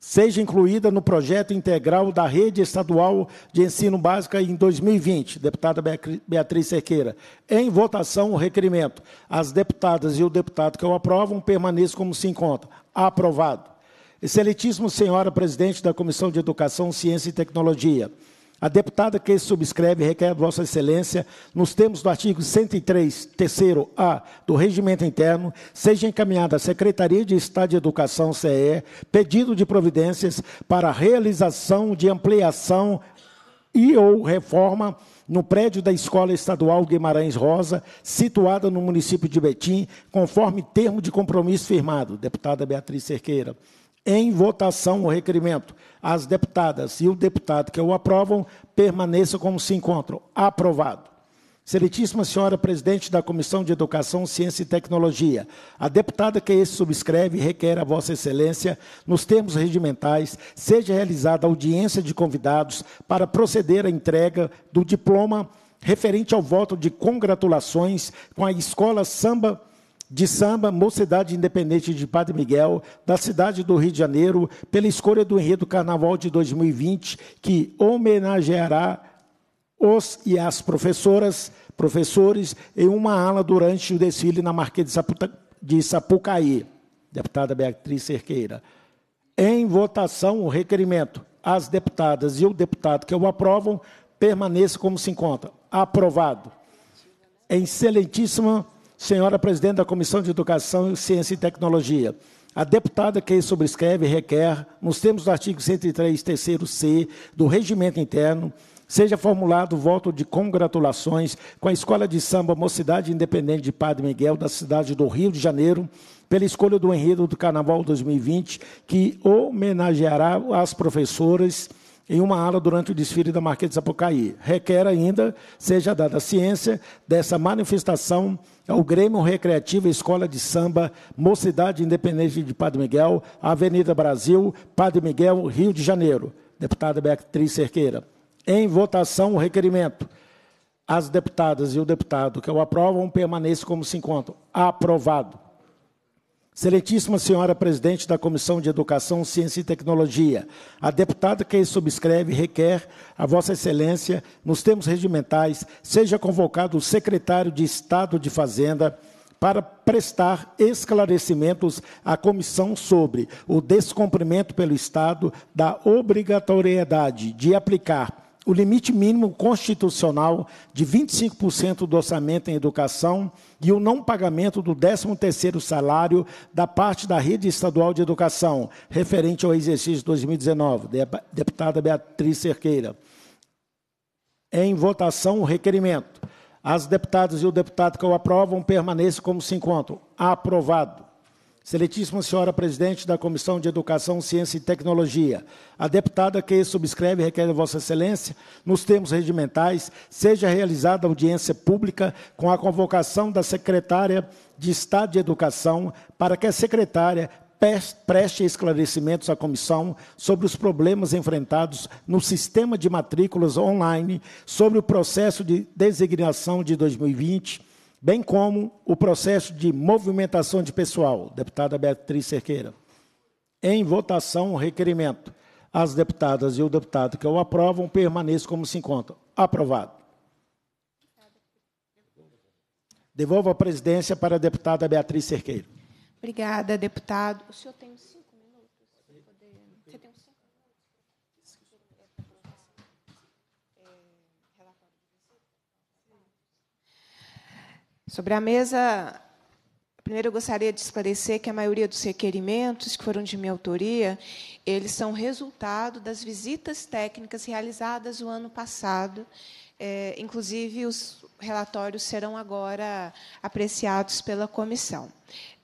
seja incluída no projeto integral da Rede Estadual de Ensino Básico em 2020, deputada Beatriz Cerqueira. Em votação, o requerimento. As deputadas e o deputado que o aprovam permaneçam como se encontra. Aprovado. Excelentíssimo senhora presidente da Comissão de Educação, Ciência e Tecnologia. A deputada que subscreve requer a Vossa Excelência, nos termos do artigo 103, terceiro A do Regimento Interno, seja encaminhada à Secretaria de Estado de Educação, CE, pedido de providências para a realização de ampliação e ou reforma no prédio da Escola Estadual Guimarães Rosa, situada no município de Betim, conforme termo de compromisso firmado. Deputada Beatriz Cerqueira em votação o requerimento. As deputadas e o deputado que o aprovam permaneçam como se encontram. Aprovado. Excelentíssima senhora presidente da Comissão de Educação, Ciência e Tecnologia, a deputada que esse subscreve requer a vossa excelência, nos termos regimentais, seja realizada audiência de convidados para proceder à entrega do diploma referente ao voto de congratulações com a Escola Samba de samba, Mocidade Independente de Padre Miguel, da cidade do Rio de Janeiro, pela escolha do enredo Carnaval de 2020, que homenageará os e as professoras, professores, em uma ala durante o desfile na Marquês de Sapucaí. Deputada Beatriz Cerqueira. Em votação, o requerimento. As deputadas e o deputado que o aprovam permaneça como se encontra. Aprovado. Em excelentíssima senhora presidente da Comissão de Educação, Ciência e Tecnologia. A deputada que subscreve requer, nos termos do artigo 103, terceiro C do Regimento Interno, seja formulado voto de congratulações com a Escola de Samba Mocidade Independente de Padre Miguel, da cidade do Rio de Janeiro, pela escolha do enredo do Carnaval 2020, que homenageará as professoras em uma ala durante o desfile da Marquês de Sapucaí. Requer ainda seja dada ciência dessa manifestação ao Grêmio Recreativo Escola de Samba Mocidade Independente de Padre Miguel, Avenida Brasil, Padre Miguel, Rio de Janeiro. Deputada Beatriz Cerqueira. Em votação, o requerimento. As deputadas e o deputado que o aprovam permaneçam como se encontram. Aprovado. Excelentíssima senhora presidente da Comissão de Educação, Ciência e Tecnologia, a deputada que subscreve requer a Vossa Excelência, nos termos regimentais, seja convocado o secretário de Estado de Fazenda para prestar esclarecimentos à comissão sobre o descumprimento pelo Estado da obrigatoriedade de aplicar o limite mínimo constitucional de 25% do orçamento em educação e o não pagamento do 13º salário da parte da rede estadual de educação, referente ao exercício 2019, deputada Beatriz Cerqueira. Em votação o requerimento. As deputadas e o deputado que o aprovam permaneçam como se encontram. Aprovado. Seletíssima senhora presidente da Comissão de Educação, Ciência e Tecnologia, a deputada que subscreve requer a Vossa Excelência, nos termos regimentais, seja realizada audiência pública com a convocação da secretária de Estado de Educação para que a secretária preste esclarecimentos à comissão sobre os problemas enfrentados no sistema de matrículas online, sobre o processo de designação de 2020 bem como o processo de movimentação de pessoal, deputada Beatriz Cerqueira. Em votação, o requerimento. As deputadas e o deputado que o aprovam permaneçam como se encontram. Aprovado. Devolvo a presidência para a deputada Beatriz Cerqueira. Obrigada, deputado. O senhor tem Sobre a mesa, primeiro eu gostaria de esclarecer que a maioria dos requerimentos que foram de minha autoria, eles são resultado das visitas técnicas realizadas o ano passado, é, inclusive os relatórios serão agora apreciados pela comissão.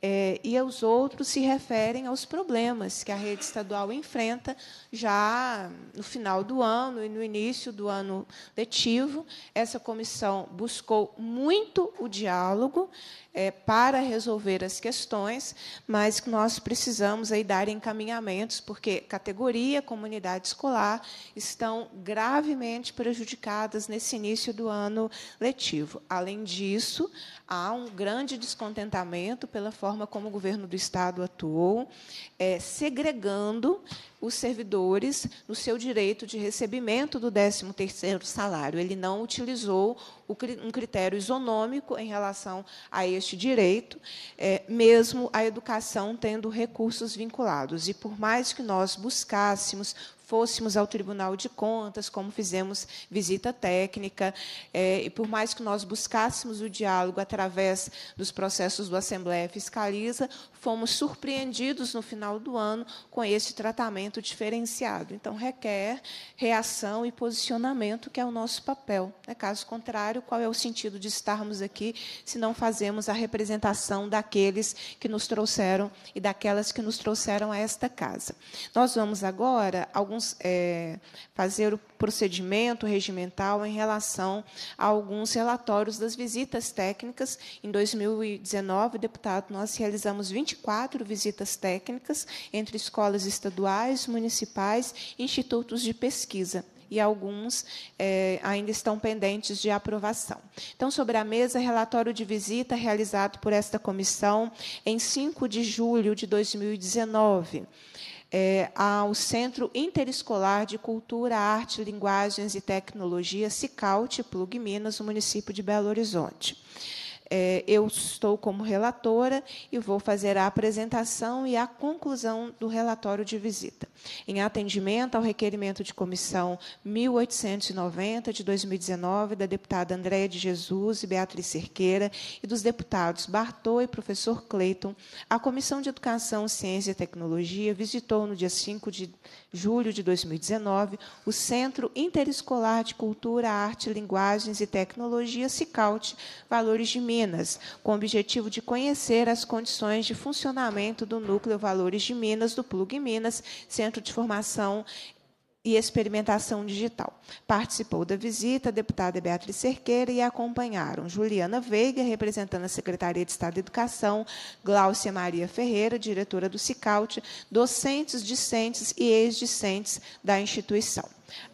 É, e os outros se referem aos problemas que a rede estadual enfrenta já no final do ano e no início do ano letivo. Essa comissão buscou muito o diálogo é, para resolver as questões, mas nós precisamos aí dar encaminhamentos, porque categoria, comunidade escolar estão gravemente prejudicadas nesse início do ano letivo Além disso, há um grande descontentamento pela forma como o governo do Estado atuou, é, segregando os servidores no seu direito de recebimento do 13º salário. Ele não utilizou um critério isonômico em relação a este direito, é, mesmo a educação tendo recursos vinculados. E, por mais que nós buscássemos fôssemos ao Tribunal de Contas, como fizemos visita técnica, é, e por mais que nós buscássemos o diálogo através dos processos do Assembleia Fiscaliza, fomos surpreendidos no final do ano com esse tratamento diferenciado. Então, requer reação e posicionamento, que é o nosso papel. É caso contrário, qual é o sentido de estarmos aqui se não fazemos a representação daqueles que nos trouxeram e daquelas que nos trouxeram a esta casa? Nós vamos agora alguns, é, fazer o procedimento regimental em relação a alguns relatórios das visitas técnicas. Em 2019, deputado, nós realizamos 24 visitas técnicas entre escolas estaduais, municipais e institutos de pesquisa e alguns é, ainda estão pendentes de aprovação. Então, sobre a mesa, relatório de visita realizado por esta comissão em 5 de julho de 2019 é, ao Centro Interescolar de Cultura, Arte, Linguagens e Tecnologia, Cicalte, Plug Minas, no município de Belo Horizonte é, eu estou como relatora e vou fazer a apresentação e a conclusão do relatório de visita. Em atendimento ao requerimento de comissão 1890 de 2019 da deputada Andréia de Jesus e Beatriz Cerqueira e dos deputados Bartô e professor Cleiton, a Comissão de Educação, Ciência e Tecnologia visitou no dia 5 de julho de 2019 o Centro Interescolar de Cultura, Arte, Linguagens e Tecnologia, CICAUT, Valores de Minas, Minas, com o objetivo de conhecer as condições de funcionamento do Núcleo Valores de Minas, do Plug Minas, Centro de Formação e experimentação digital. Participou da visita a deputada Beatriz Cerqueira e acompanharam Juliana Veiga, representando a Secretaria de Estado de Educação, Gláucia Maria Ferreira, diretora do CICAUT, docentes, discentes e ex-discentes da instituição.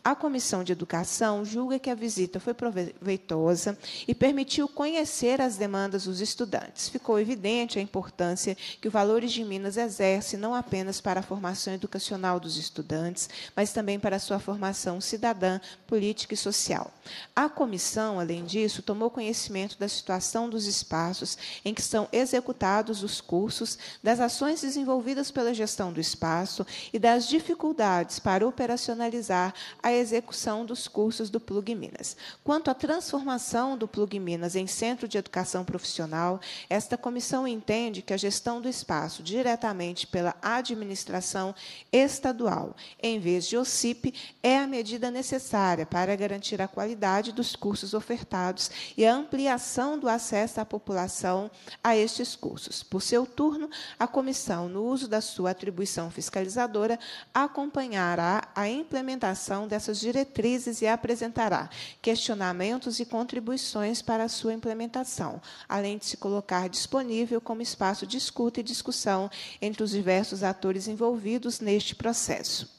A Comissão de Educação julga que a visita foi proveitosa e permitiu conhecer as demandas dos estudantes. Ficou evidente a importância que o Valores de Minas exerce não apenas para a formação educacional dos estudantes, mas também para a sua formação cidadã, política e social. A comissão, além disso, tomou conhecimento da situação dos espaços em que são executados os cursos, das ações desenvolvidas pela gestão do espaço e das dificuldades para operacionalizar a execução dos cursos do Plug Minas. Quanto à transformação do Plug Minas em centro de educação profissional, esta comissão entende que a gestão do espaço diretamente pela administração estadual, em vez de OCIP, é a medida necessária para garantir a qualidade dos cursos ofertados e a ampliação do acesso à população a estes cursos. Por seu turno, a comissão, no uso da sua atribuição fiscalizadora, acompanhará a implementação dessas diretrizes e apresentará questionamentos e contribuições para a sua implementação, além de se colocar disponível como espaço de escuta e discussão entre os diversos atores envolvidos neste processo.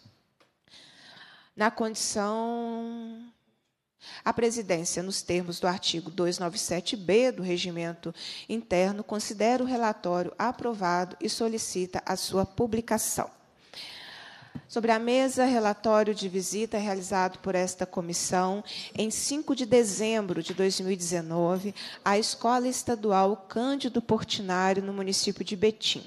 Na condição a presidência, nos termos do artigo 297-B do Regimento Interno, considera o relatório aprovado e solicita a sua publicação. Sobre a mesa, relatório de visita realizado por esta comissão em 5 de dezembro de 2019 à Escola Estadual Cândido Portinari, no município de Betim,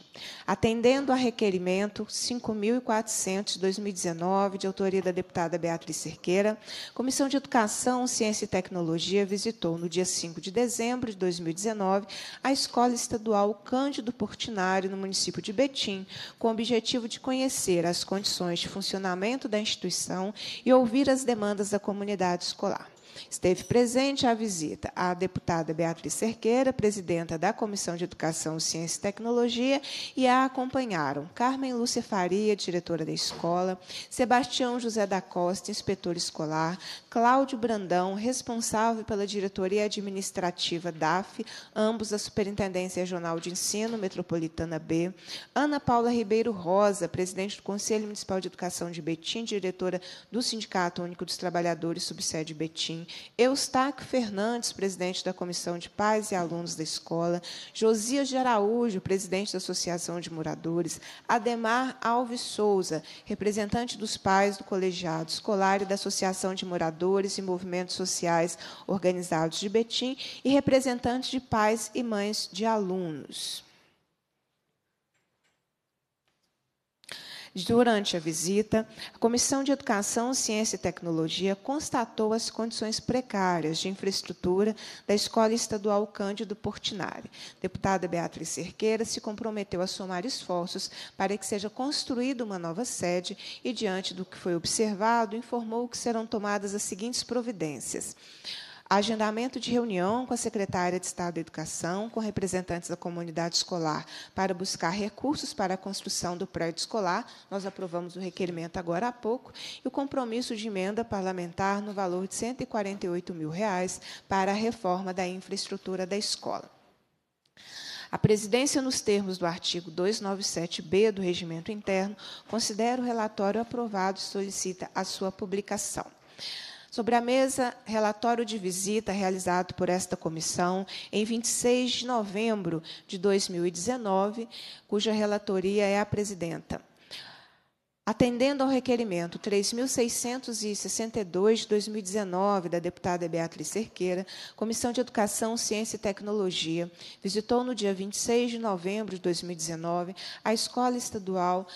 atendendo a requerimento 5.400-2019, de autoria da deputada Beatriz Cerqueira, Comissão de Educação, Ciência e Tecnologia visitou no dia 5 de dezembro de 2019 a Escola Estadual Cândido Portinari, no município de Betim, com o objetivo de conhecer as condições condições de funcionamento da instituição e ouvir as demandas da comunidade escolar. Esteve presente à visita a deputada Beatriz Cerqueira, presidenta da Comissão de Educação, Ciência e Tecnologia, e a acompanharam Carmen Lúcia Faria, diretora da escola, Sebastião José da Costa, inspetor escolar, Cláudio Brandão, responsável pela diretoria administrativa DAF, ambos da Superintendência Regional de Ensino Metropolitana B, Ana Paula Ribeiro Rosa, presidente do Conselho Municipal de Educação de Betim, diretora do Sindicato Único dos Trabalhadores, subsede Betim, Eustáquio Fernandes, presidente da Comissão de Pais e Alunos da Escola, Josias de Araújo, presidente da Associação de Moradores, Ademar Alves Souza, representante dos pais do colegiado escolar e da Associação de Moradores, trabalhadores e movimentos sociais organizados de Betim e representantes de pais e mães de alunos. Durante a visita, a Comissão de Educação, Ciência e Tecnologia constatou as condições precárias de infraestrutura da Escola Estadual Cândido Portinari. deputada Beatriz Cerqueira se comprometeu a somar esforços para que seja construída uma nova sede e, diante do que foi observado, informou que serão tomadas as seguintes providências agendamento de reunião com a secretária de Estado da Educação, com representantes da comunidade escolar, para buscar recursos para a construção do prédio escolar. Nós aprovamos o requerimento agora há pouco. E o compromisso de emenda parlamentar no valor de R$ 148 mil reais para a reforma da infraestrutura da escola. A presidência, nos termos do artigo 297-B do Regimento Interno, considera o relatório aprovado e solicita a sua publicação. Sobre a mesa, relatório de visita realizado por esta comissão em 26 de novembro de 2019, cuja relatoria é a presidenta. Atendendo ao requerimento 3.662 de 2019 da deputada Beatriz Cerqueira, Comissão de Educação, Ciência e Tecnologia visitou no dia 26 de novembro de 2019 a Escola Estadual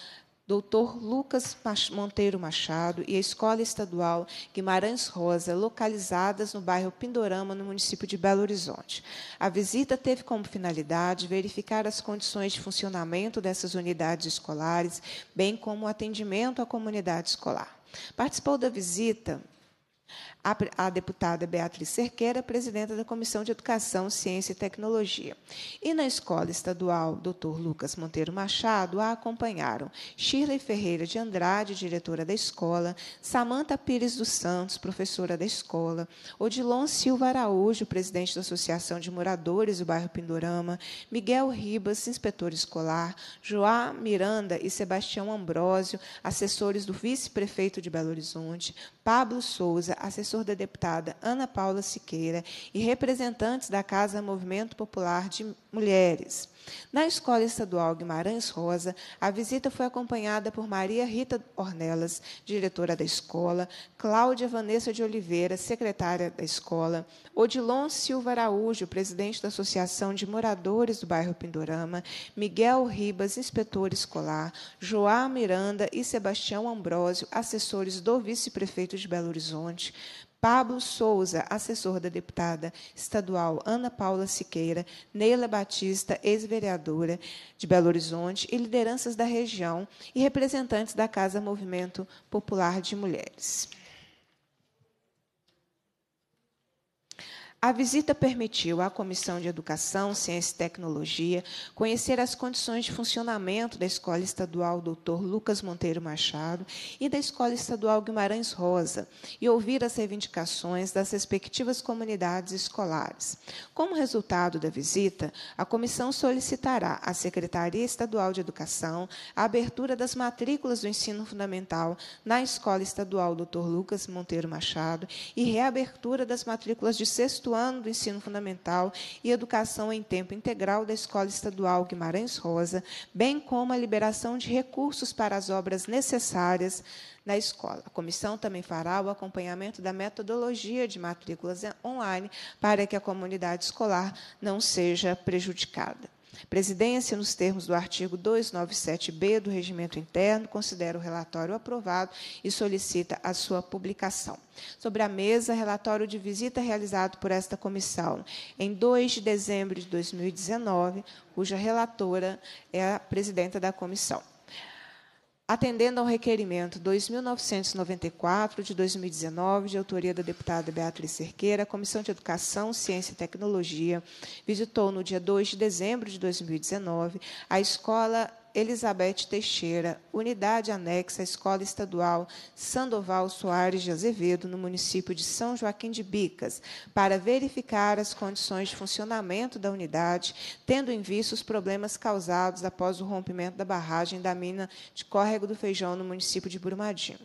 Dr. Lucas Monteiro Machado e a Escola Estadual Guimarães Rosa, localizadas no bairro Pindorama, no município de Belo Horizonte. A visita teve como finalidade verificar as condições de funcionamento dessas unidades escolares, bem como o atendimento à comunidade escolar. Participou da visita a, deputada Beatriz Cerqueira, presidenta da Comissão de Educação, Ciência e Tecnologia. E na Escola Estadual Dr. Lucas Monteiro Machado a acompanharam Shirley Ferreira de Andrade, diretora da escola, Samanta Pires dos Santos, professora da escola, Odilon Silva Araújo, presidente da Associação de Moradores do Bairro Pindorama, Miguel Ribas, inspetor escolar, Joá Miranda e Sebastião Ambrósio, assessores do vice-prefeito de Belo Horizonte, Pablo Souza, assessor da deputada Ana Paula Siqueira e representantes da Casa Movimento Popular de Mulheres. Na Escola Estadual Guimarães Rosa, a visita foi acompanhada por Maria Rita Ornelas, diretora da escola, Cláudia Vanessa de Oliveira, secretária da escola, Odilon Silva Araújo, presidente da Associação de Moradores do Bairro Pindorama, Miguel Ribas, inspetor escolar, Joá Miranda e Sebastião Ambrósio, assessores do vice-prefeito de Belo Horizonte, Pablo Souza, assessor da deputada estadual Ana Paula Siqueira, Neila Batista, ex-vereadora de Belo Horizonte, e lideranças da região e representantes da Casa Movimento Popular de Mulheres. A visita permitiu à Comissão de Educação, Ciência e Tecnologia conhecer as condições de funcionamento da Escola Estadual Dr. Lucas Monteiro Machado e da Escola Estadual Guimarães Rosa e ouvir as reivindicações das respectivas comunidades escolares. Como resultado da visita, a comissão solicitará à Secretaria Estadual de Educação a abertura das matrículas do ensino fundamental na Escola Estadual Dr. Lucas Monteiro Machado e reabertura das matrículas de sexto ano do ensino fundamental e educação em tempo integral da Escola Estadual Guimarães Rosa, bem como a liberação de recursos para as obras necessárias na escola. A comissão também fará o acompanhamento da metodologia de matrículas online para que a comunidade escolar não seja prejudicada. Presidência, nos termos do artigo 297-B do Regimento Interno, considera o relatório aprovado e solicita a sua publicação. Sobre a mesa, relatório de visita realizado por esta comissão em 2 de dezembro de 2019, cuja relatora é a presidenta da comissão atendendo ao requerimento 2994 de 2019, de autoria da deputada Beatriz Cerqueira, a Comissão de Educação, Ciência e Tecnologia visitou no dia 2 de dezembro de 2019 a escola Elizabeth Teixeira, unidade anexa à Escola Estadual Sandoval Soares de Azevedo, no município de São Joaquim de Bicas, para verificar as condições de funcionamento da unidade, tendo em vista os problemas causados após o rompimento da barragem da mina de Córrego do Feijão, no município de Brumadinho.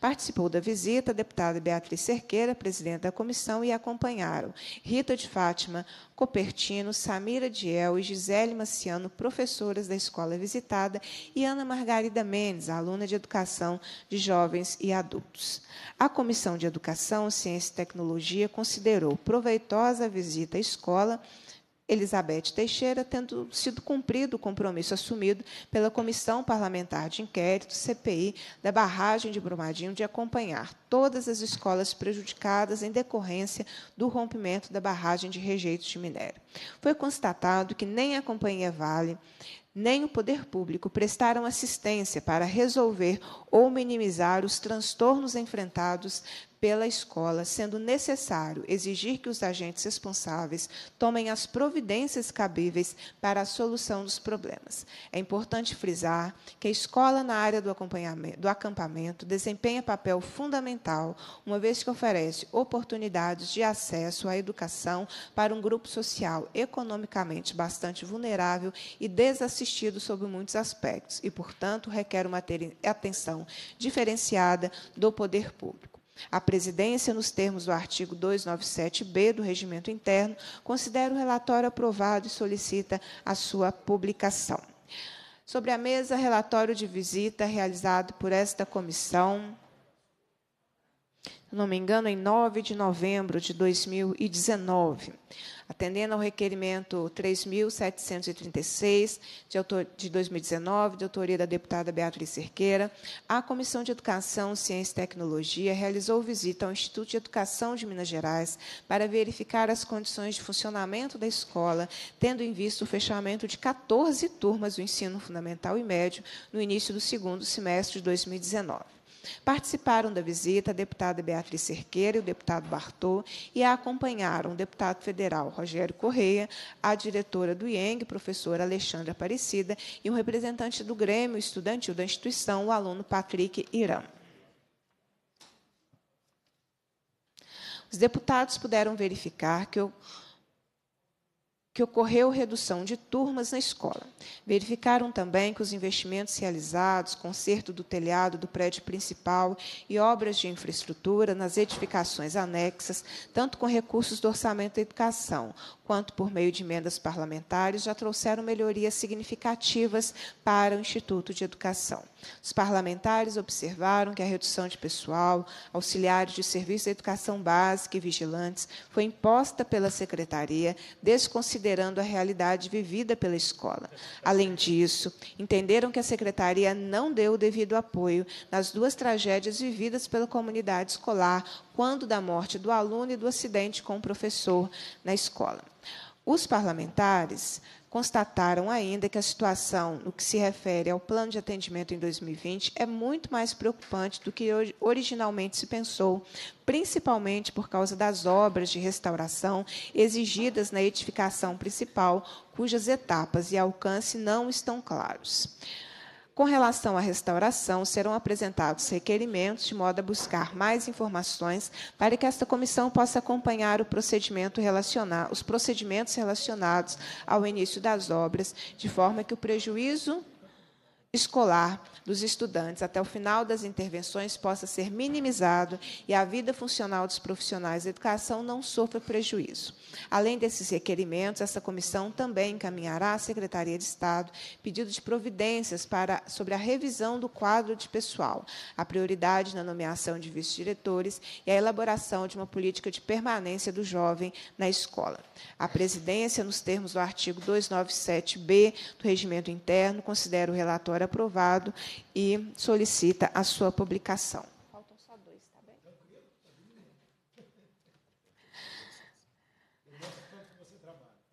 Participou da visita a deputada Beatriz Cerqueira, presidente da comissão, e acompanharam Rita de Fátima Copertino, Samira Diel e Gisele Maciano, professoras da escola visitada, e Ana Margarida Mendes, aluna de Educação de Jovens e Adultos. A Comissão de Educação, Ciência e Tecnologia considerou proveitosa a visita à escola Elizabeth Teixeira, tendo sido cumprido o compromisso assumido pela Comissão Parlamentar de Inquérito, CPI, da barragem de Brumadinho, de acompanhar todas as escolas prejudicadas em decorrência do rompimento da barragem de rejeitos de minério. Foi constatado que nem a Companhia Vale, nem o poder público prestaram assistência para resolver ou minimizar os transtornos enfrentados pela escola, sendo necessário exigir que os agentes responsáveis tomem as providências cabíveis para a solução dos problemas. É importante frisar que a escola na área do, acompanhamento, do acampamento desempenha papel fundamental, uma vez que oferece oportunidades de acesso à educação para um grupo social economicamente bastante vulnerável e desassistido sob muitos aspectos e, portanto, requer uma atenção diferenciada do poder público. A presidência, nos termos do artigo 297-B do Regimento Interno, considera o relatório aprovado e solicita a sua publicação. Sobre a mesa, relatório de visita realizado por esta comissão não me engano, em 9 de novembro de 2019, atendendo ao requerimento 3.736 de, autor, de 2019, de autoria da deputada Beatriz Cerqueira, a Comissão de Educação, Ciência e Tecnologia realizou visita ao Instituto de Educação de Minas Gerais para verificar as condições de funcionamento da escola, tendo em vista o fechamento de 14 turmas do ensino fundamental e médio no início do segundo semestre de 2019. Participaram da visita a deputada Beatriz Cerqueira e o deputado Bartô e a acompanharam o deputado federal Rogério Correia, a diretora do IENG, professora Alexandra Aparecida, e um representante do Grêmio Estudantil da instituição, o aluno Patrick Irã. Os deputados puderam verificar que o que ocorreu redução de turmas na escola. Verificaram também que os investimentos realizados, conserto do telhado do prédio principal e obras de infraestrutura nas edificações anexas, tanto com recursos do orçamento da educação, quanto por meio de emendas parlamentares, já trouxeram melhorias significativas para o Instituto de Educação. Os parlamentares observaram que a redução de pessoal, auxiliares de serviço da educação básica e vigilantes foi imposta pela secretaria, desconsiderando considerando a realidade vivida pela escola. Além disso, entenderam que a secretaria não deu o devido apoio nas duas tragédias vividas pela comunidade escolar, quando da morte do aluno e do acidente com o professor na escola. Os parlamentares constataram ainda que a situação no que se refere ao plano de atendimento em 2020 é muito mais preocupante do que originalmente se pensou, principalmente por causa das obras de restauração exigidas na edificação principal, cujas etapas e alcance não estão claros. Com relação à restauração, serão apresentados requerimentos de modo a buscar mais informações para que esta comissão possa acompanhar procedimento os procedimentos relacionados ao início das obras, de forma que o prejuízo escolar dos estudantes até o final das intervenções possa ser minimizado e a vida funcional dos profissionais da educação não sofra prejuízo. Além desses requerimentos, essa comissão também encaminhará à Secretaria de Estado pedido de providências para, sobre a revisão do quadro de pessoal, a prioridade na nomeação de vice-diretores e a elaboração de uma política de permanência do jovem na escola. A presidência, nos termos do artigo 297B do Regimento Interno, considera o relatório aprovado e solicita a sua publicação. Faltam só dois, tá bem?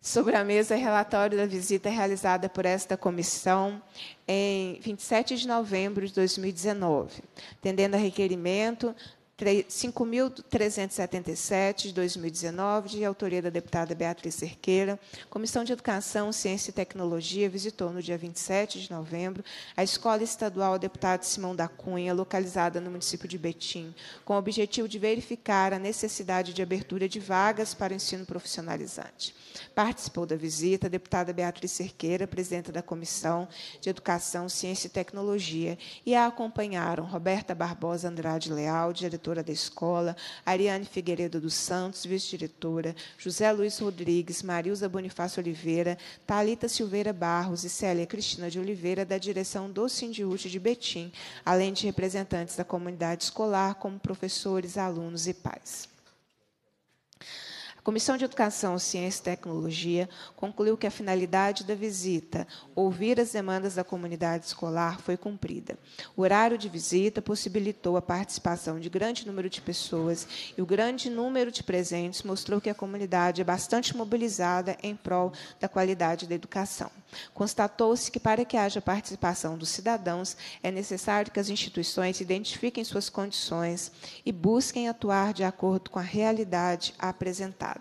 Sobre a mesa, relatório da visita realizada por esta comissão em 27 de novembro de 2019, atendendo a requerimento 5.377, de 2019, de autoria da deputada Beatriz Cerqueira. Comissão de Educação, Ciência e Tecnologia visitou no dia 27 de novembro a Escola Estadual Deputado Simão da Cunha, localizada no município de Betim, com o objetivo de verificar a necessidade de abertura de vagas para o ensino profissionalizante. Participou da visita a deputada Beatriz Cerqueira, presidenta da Comissão de Educação, Ciência e Tecnologia, e a acompanharam Roberta Barbosa Andrade Leal, diretora diretora da escola, Ariane Figueiredo dos Santos, vice-diretora, José Luiz Rodrigues, Marilza Bonifácio Oliveira, Talita Silveira Barros e Célia Cristina de Oliveira, da direção do Sindiúte de Betim, além de representantes da comunidade escolar, como professores, alunos e pais. Comissão de Educação, Ciência e Tecnologia concluiu que a finalidade da visita, ouvir as demandas da comunidade escolar, foi cumprida. O horário de visita possibilitou a participação de grande número de pessoas e o grande número de presentes mostrou que a comunidade é bastante mobilizada em prol da qualidade da educação. Constatou-se que, para que haja participação dos cidadãos, é necessário que as instituições identifiquem suas condições e busquem atuar de acordo com a realidade apresentada.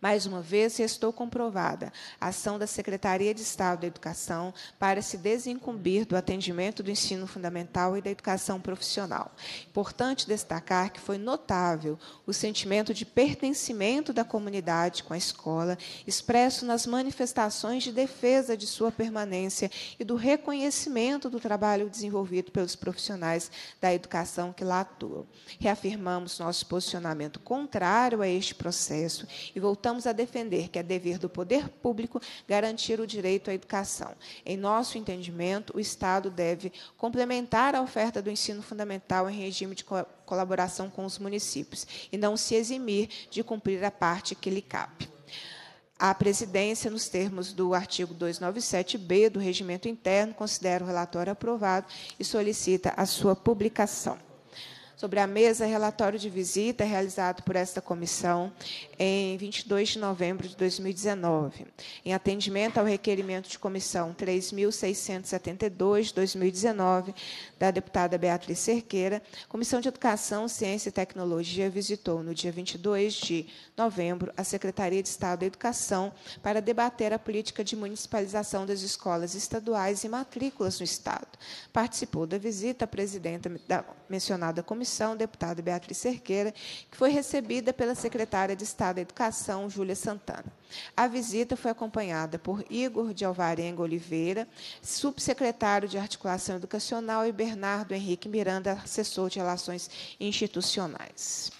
Mais uma vez, estou comprovada a ação da Secretaria de Estado da Educação para se desincumbir do atendimento do ensino fundamental e da educação profissional. Importante destacar que foi notável o sentimento de pertencimento da comunidade com a escola, expresso nas manifestações de defesa de sua permanência e do reconhecimento do trabalho desenvolvido pelos profissionais da educação que lá atuam. Reafirmamos nosso posicionamento contrário a este processo e voltamos estamos a defender que é dever do poder público garantir o direito à educação. Em nosso entendimento, o Estado deve complementar a oferta do ensino fundamental em regime de co colaboração com os municípios e não se eximir de cumprir a parte que lhe cabe a presidência, nos termos do artigo 297b do Regimento Interno, considera o relatório aprovado e solicita a sua publicação sobre a mesa relatório de visita realizado por esta comissão em 22 de novembro de 2019, em atendimento ao requerimento de comissão 3.672-2019 da deputada Beatriz Cerqueira, Comissão de Educação, Ciência e Tecnologia visitou no dia 22 de novembro a Secretaria de Estado da Educação para debater a política de municipalização das escolas estaduais e matrículas no Estado. Participou da visita a presidenta da mencionada comissão, deputada Beatriz Cerqueira, que foi recebida pela secretária de Estado da Educação, Júlia Santana. A visita foi acompanhada por Igor de Alvarenga Oliveira, subsecretário de Articulação Educacional, e Bernardo Henrique Miranda, assessor de Relações Institucionais.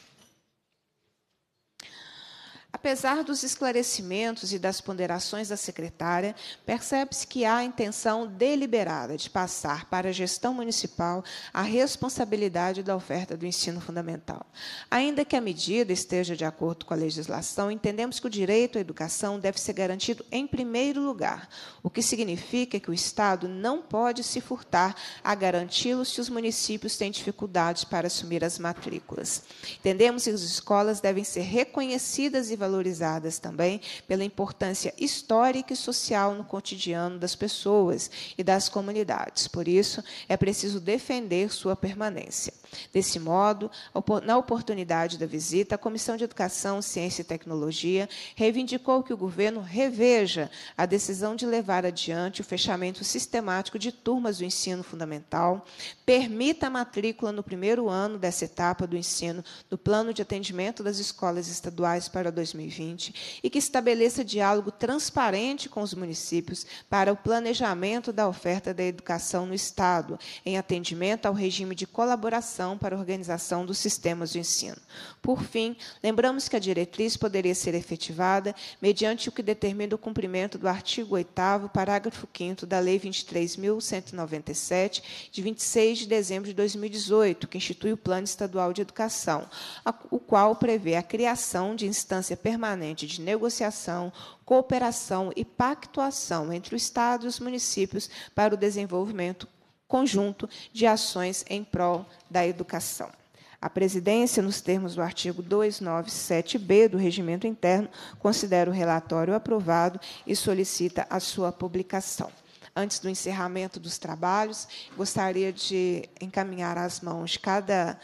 Apesar dos esclarecimentos e das ponderações da secretária, percebe-se que há a intenção deliberada de passar para a gestão municipal a responsabilidade da oferta do ensino fundamental. Ainda que a medida esteja de acordo com a legislação, entendemos que o direito à educação deve ser garantido em primeiro lugar, o que significa que o Estado não pode se furtar a garanti-lo se os municípios têm dificuldades para assumir as matrículas. Entendemos que as escolas devem ser reconhecidas e valorizadas valorizadas também pela importância histórica e social no cotidiano das pessoas e das comunidades. Por isso, é preciso defender sua permanência. Desse modo, na oportunidade da visita, a Comissão de Educação, Ciência e Tecnologia reivindicou que o governo reveja a decisão de levar adiante o fechamento sistemático de turmas do ensino fundamental, permita a matrícula no primeiro ano dessa etapa do ensino do Plano de Atendimento das Escolas Estaduais para 2020. 2020 e que estabeleça diálogo transparente com os municípios para o planejamento da oferta da educação no Estado, em atendimento ao regime de colaboração para a organização dos sistemas de ensino. Por fim, lembramos que a diretriz poderia ser efetivada mediante o que determina o cumprimento do artigo 8 parágrafo 5 da Lei 23.197, de 26 de dezembro de 2018, que institui o Plano Estadual de Educação, o qual prevê a criação de instância permanente de negociação, cooperação e pactuação entre o Estado e os municípios para o desenvolvimento conjunto de ações em prol da educação. A presidência, nos termos do artigo 297b do Regimento Interno, considera o relatório aprovado e solicita a sua publicação. Antes do encerramento dos trabalhos, gostaria de encaminhar às mãos de cada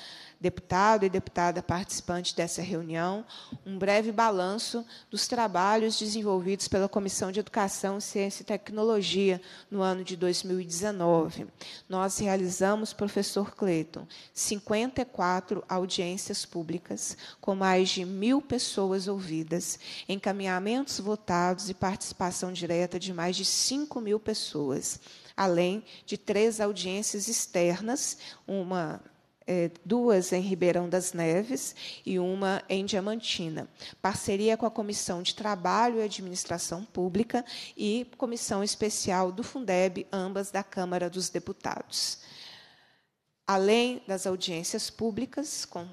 deputado e deputada participante dessa reunião um breve balanço dos trabalhos desenvolvidos pela Comissão de Educação, Ciência e Tecnologia no ano de 2019. Nós realizamos, professor Cleiton, 54 audiências públicas, com mais de mil pessoas ouvidas, encaminhamentos votados e participação direta de mais de 5 mil pessoas além de três audiências externas, uma é, duas em Ribeirão das Neves e uma em Diamantina. Parceria com a Comissão de Trabalho e Administração Pública e Comissão Especial do Fundeb, ambas da Câmara dos Deputados. Além das audiências públicas, com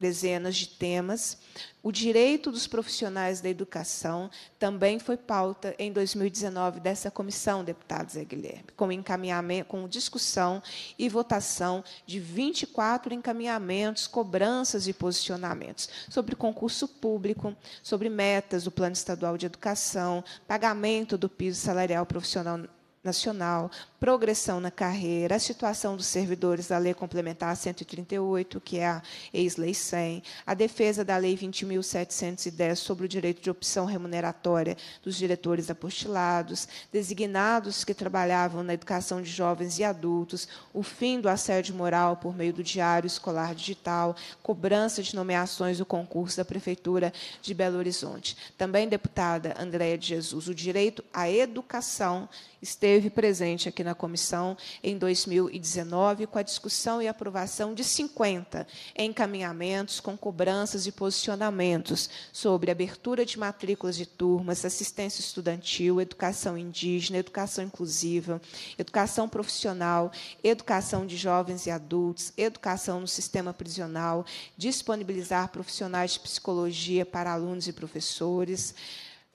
dezenas de temas. O direito dos profissionais da educação também foi pauta em 2019 dessa comissão, deputados Zé Guilherme, com encaminhamento, com discussão e votação de 24 encaminhamentos, cobranças e posicionamentos sobre concurso público, sobre metas do Plano Estadual de Educação, pagamento do piso salarial profissional nacional, progressão na carreira, a situação dos servidores da Lei Complementar 138, que é a ex-Lei 100, a defesa da Lei 20.710 sobre o direito de opção remuneratória dos diretores apostilados, designados que trabalhavam na educação de jovens e adultos, o fim do assédio moral por meio do diário escolar digital, cobrança de nomeações do concurso da Prefeitura de Belo Horizonte. Também, deputada Andréia de Jesus, o direito à educação esteve presente aqui na na comissão em 2019, com a discussão e aprovação de 50 encaminhamentos com cobranças e posicionamentos sobre abertura de matrículas de turmas, assistência estudantil, educação indígena, educação inclusiva, educação profissional, educação de jovens e adultos, educação no sistema prisional, disponibilizar profissionais de psicologia para alunos e professores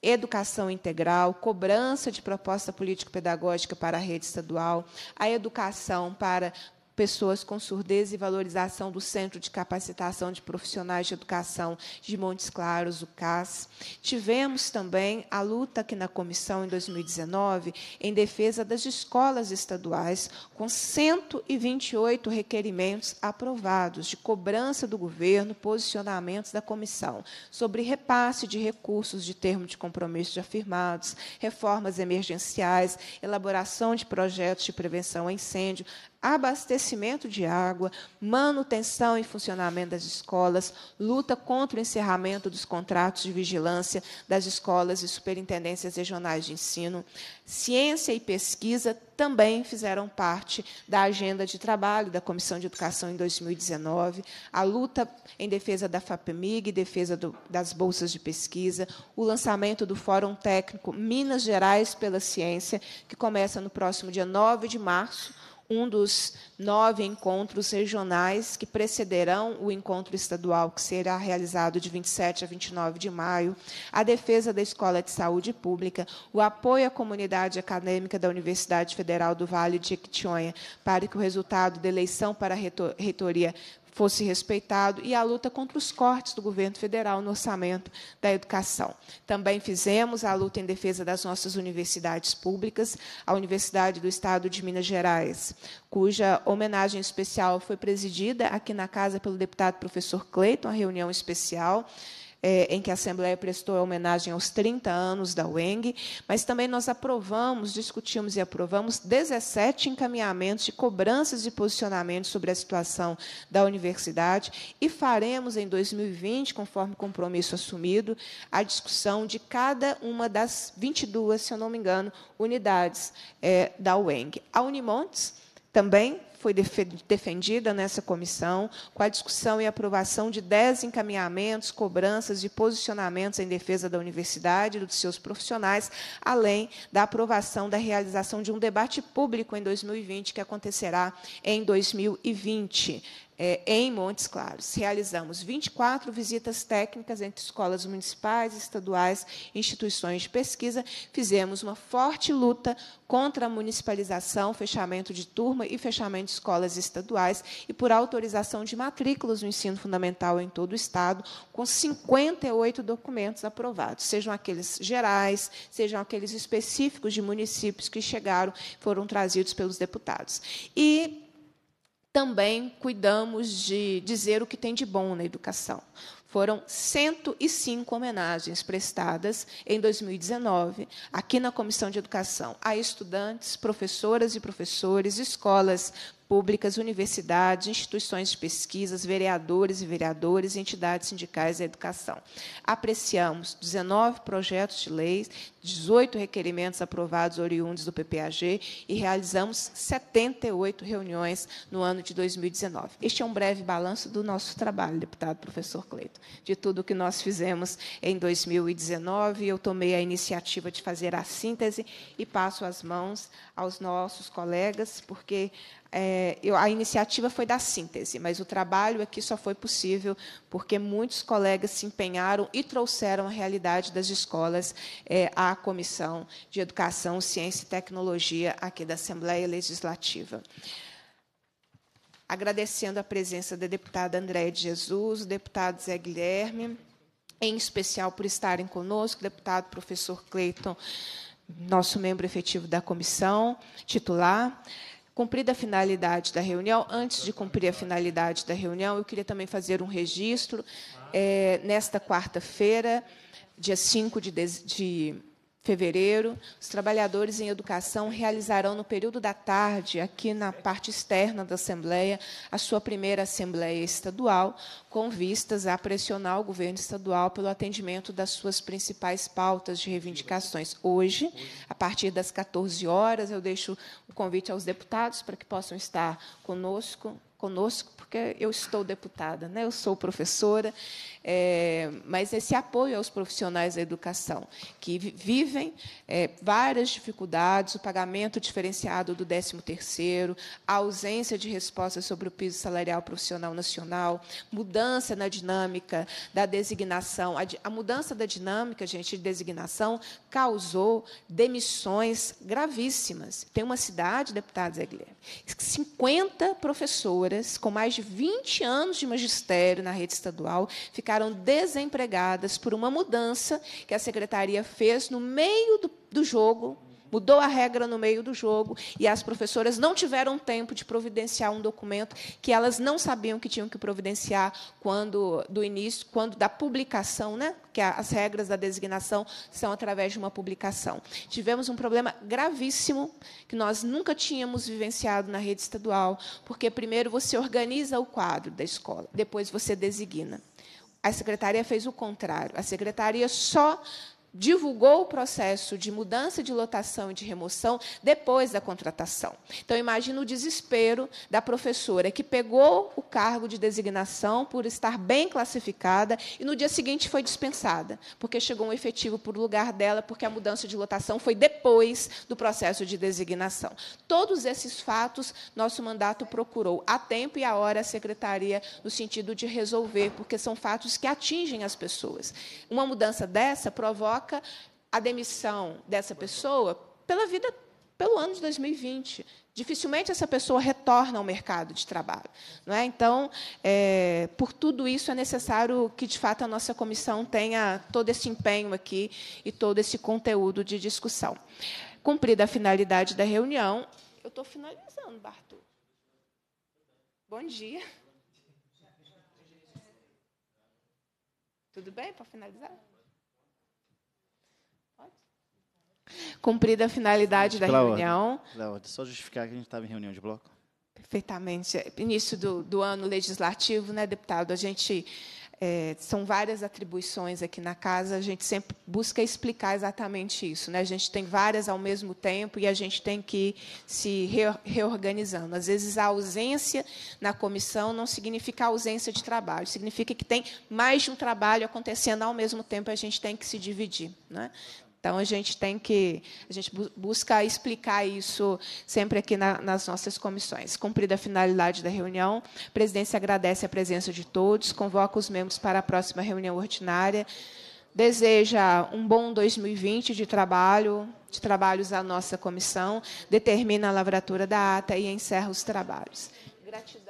educação integral, cobrança de proposta político-pedagógica para a rede estadual, a educação para pessoas com surdez e valorização do Centro de Capacitação de Profissionais de Educação de Montes Claros, o CAS. Tivemos também a luta aqui na comissão em 2019 em defesa das escolas estaduais, com 128 requerimentos aprovados de cobrança do governo, posicionamentos da comissão sobre repasse de recursos de termo de compromissos afirmados, reformas emergenciais, elaboração de projetos de prevenção a incêndio, abastecimento de água, manutenção e funcionamento das escolas, luta contra o encerramento dos contratos de vigilância das escolas e superintendências regionais de ensino. Ciência e pesquisa também fizeram parte da agenda de trabalho da Comissão de Educação em 2019, a luta em defesa da FAPEMIG, defesa do, das bolsas de pesquisa, o lançamento do Fórum Técnico Minas Gerais pela Ciência, que começa no próximo dia 9 de março, um dos nove encontros regionais que precederão o encontro estadual, que será realizado de 27 a 29 de maio, a defesa da Escola de Saúde Pública, o apoio à comunidade acadêmica da Universidade Federal do Vale de Jequitinhonha, para que o resultado da eleição para a reitoria fosse respeitado e a luta contra os cortes do governo federal no orçamento da educação. Também fizemos a luta em defesa das nossas universidades públicas, a Universidade do Estado de Minas Gerais, cuja homenagem especial foi presidida aqui na casa pelo deputado professor Cleiton, a reunião especial é, em que a Assembleia prestou homenagem aos 30 anos da UENG, mas também nós aprovamos, discutimos e aprovamos 17 encaminhamentos de cobranças e posicionamentos sobre a situação da universidade e faremos em 2020, conforme compromisso assumido, a discussão de cada uma das 22, se eu não me engano, unidades é, da UENG. A Unimontes também foi defendida nessa comissão, com a discussão e aprovação de dez encaminhamentos, cobranças e posicionamentos em defesa da universidade e dos seus profissionais, além da aprovação da realização de um debate público em 2020, que acontecerá em 2020. É, em Montes Claros. Realizamos 24 visitas técnicas entre escolas municipais, estaduais, instituições de pesquisa. Fizemos uma forte luta contra a municipalização, fechamento de turma e fechamento escolas estaduais e por autorização de matrículas no ensino fundamental em todo o Estado, com 58 documentos aprovados, sejam aqueles gerais, sejam aqueles específicos de municípios que chegaram, foram trazidos pelos deputados. E também cuidamos de dizer o que tem de bom na educação. Foram 105 homenagens prestadas em 2019, aqui na Comissão de Educação, a estudantes, professoras e professores, escolas públicas, universidades, instituições de pesquisas, vereadores e vereadores, entidades sindicais da educação. Apreciamos 19 projetos de leis, 18 requerimentos aprovados oriundos do PPAG e realizamos 78 reuniões no ano de 2019. Este é um breve balanço do nosso trabalho, deputado professor Cleito, de tudo o que nós fizemos em 2019. Eu tomei a iniciativa de fazer a síntese e passo as mãos aos nossos colegas, porque é, eu, a iniciativa foi da síntese, mas o trabalho aqui só foi possível porque muitos colegas se empenharam e trouxeram a realidade das escolas é, à Comissão de Educação, Ciência e Tecnologia aqui da Assembleia Legislativa agradecendo a presença da deputada Andréia de Jesus, o deputado Zé Guilherme, em especial por estarem conosco, deputado professor Cleiton nosso membro efetivo da comissão titular. Cumprida a finalidade da reunião, antes de cumprir a finalidade da reunião, eu queria também fazer um registro. É, nesta quarta-feira, dia 5 de, de fevereiro, os trabalhadores em educação realizarão no período da tarde, aqui na parte externa da Assembleia, a sua primeira Assembleia Estadual, com vistas a pressionar o governo estadual pelo atendimento das suas principais pautas de reivindicações. Hoje, a partir das 14 horas, eu deixo o convite aos deputados para que possam estar conosco conosco, porque eu estou deputada, né? eu sou professora, é, mas esse apoio aos profissionais da educação, que vivem é, várias dificuldades, o pagamento diferenciado do 13º, a ausência de resposta sobre o piso salarial profissional nacional, mudança na dinâmica da designação. A, a mudança da dinâmica, gente, de designação causou demissões gravíssimas. Tem uma cidade, deputado Zé Guilherme, 50 professoras com mais de 20 anos de magistério na rede estadual ficaram ficaram desempregadas por uma mudança que a secretaria fez no meio do, do jogo, mudou a regra no meio do jogo e as professoras não tiveram tempo de providenciar um documento que elas não sabiam que tinham que providenciar quando do início, quando da publicação, né? Que as regras da designação são através de uma publicação. Tivemos um problema gravíssimo que nós nunca tínhamos vivenciado na rede estadual, porque primeiro você organiza o quadro da escola, depois você designa. A secretaria fez o contrário. A secretaria só divulgou o processo de mudança de lotação e de remoção depois da contratação. Então, imagina o desespero da professora que pegou o cargo de designação por estar bem classificada e no dia seguinte foi dispensada, porque chegou um efetivo por lugar dela, porque a mudança de lotação foi depois do processo de designação. Todos esses fatos, nosso mandato procurou a tempo e a hora a secretaria no sentido de resolver, porque são fatos que atingem as pessoas. Uma mudança dessa provoca troca a demissão dessa pessoa pela vida, pelo ano de 2020. Dificilmente essa pessoa retorna ao mercado de trabalho. Não é? Então, é, por tudo isso, é necessário que, de fato, a nossa comissão tenha todo esse empenho aqui e todo esse conteúdo de discussão. Cumprida a finalidade da reunião, eu estou finalizando, Bartu Bom dia. Tudo bem para finalizar? Cumprida a finalidade da reunião. Léo, só justificar que a gente estava em reunião de bloco. Perfeitamente. Início do, do ano legislativo, né, deputado? A gente é, são várias atribuições aqui na casa, a gente sempre busca explicar exatamente isso. Né? A gente tem várias ao mesmo tempo e a gente tem que ir se reorganizando. Às vezes, a ausência na comissão não significa ausência de trabalho, significa que tem mais de um trabalho acontecendo ao mesmo tempo e a gente tem que se dividir. Né? Então, a gente tem que, a gente busca explicar isso sempre aqui na, nas nossas comissões. Cumprida a finalidade da reunião, a presidência agradece a presença de todos, convoca os membros para a próxima reunião ordinária, deseja um bom 2020 de trabalho, de trabalhos à nossa comissão, determina a lavratura da ata e encerra os trabalhos. Gratidão.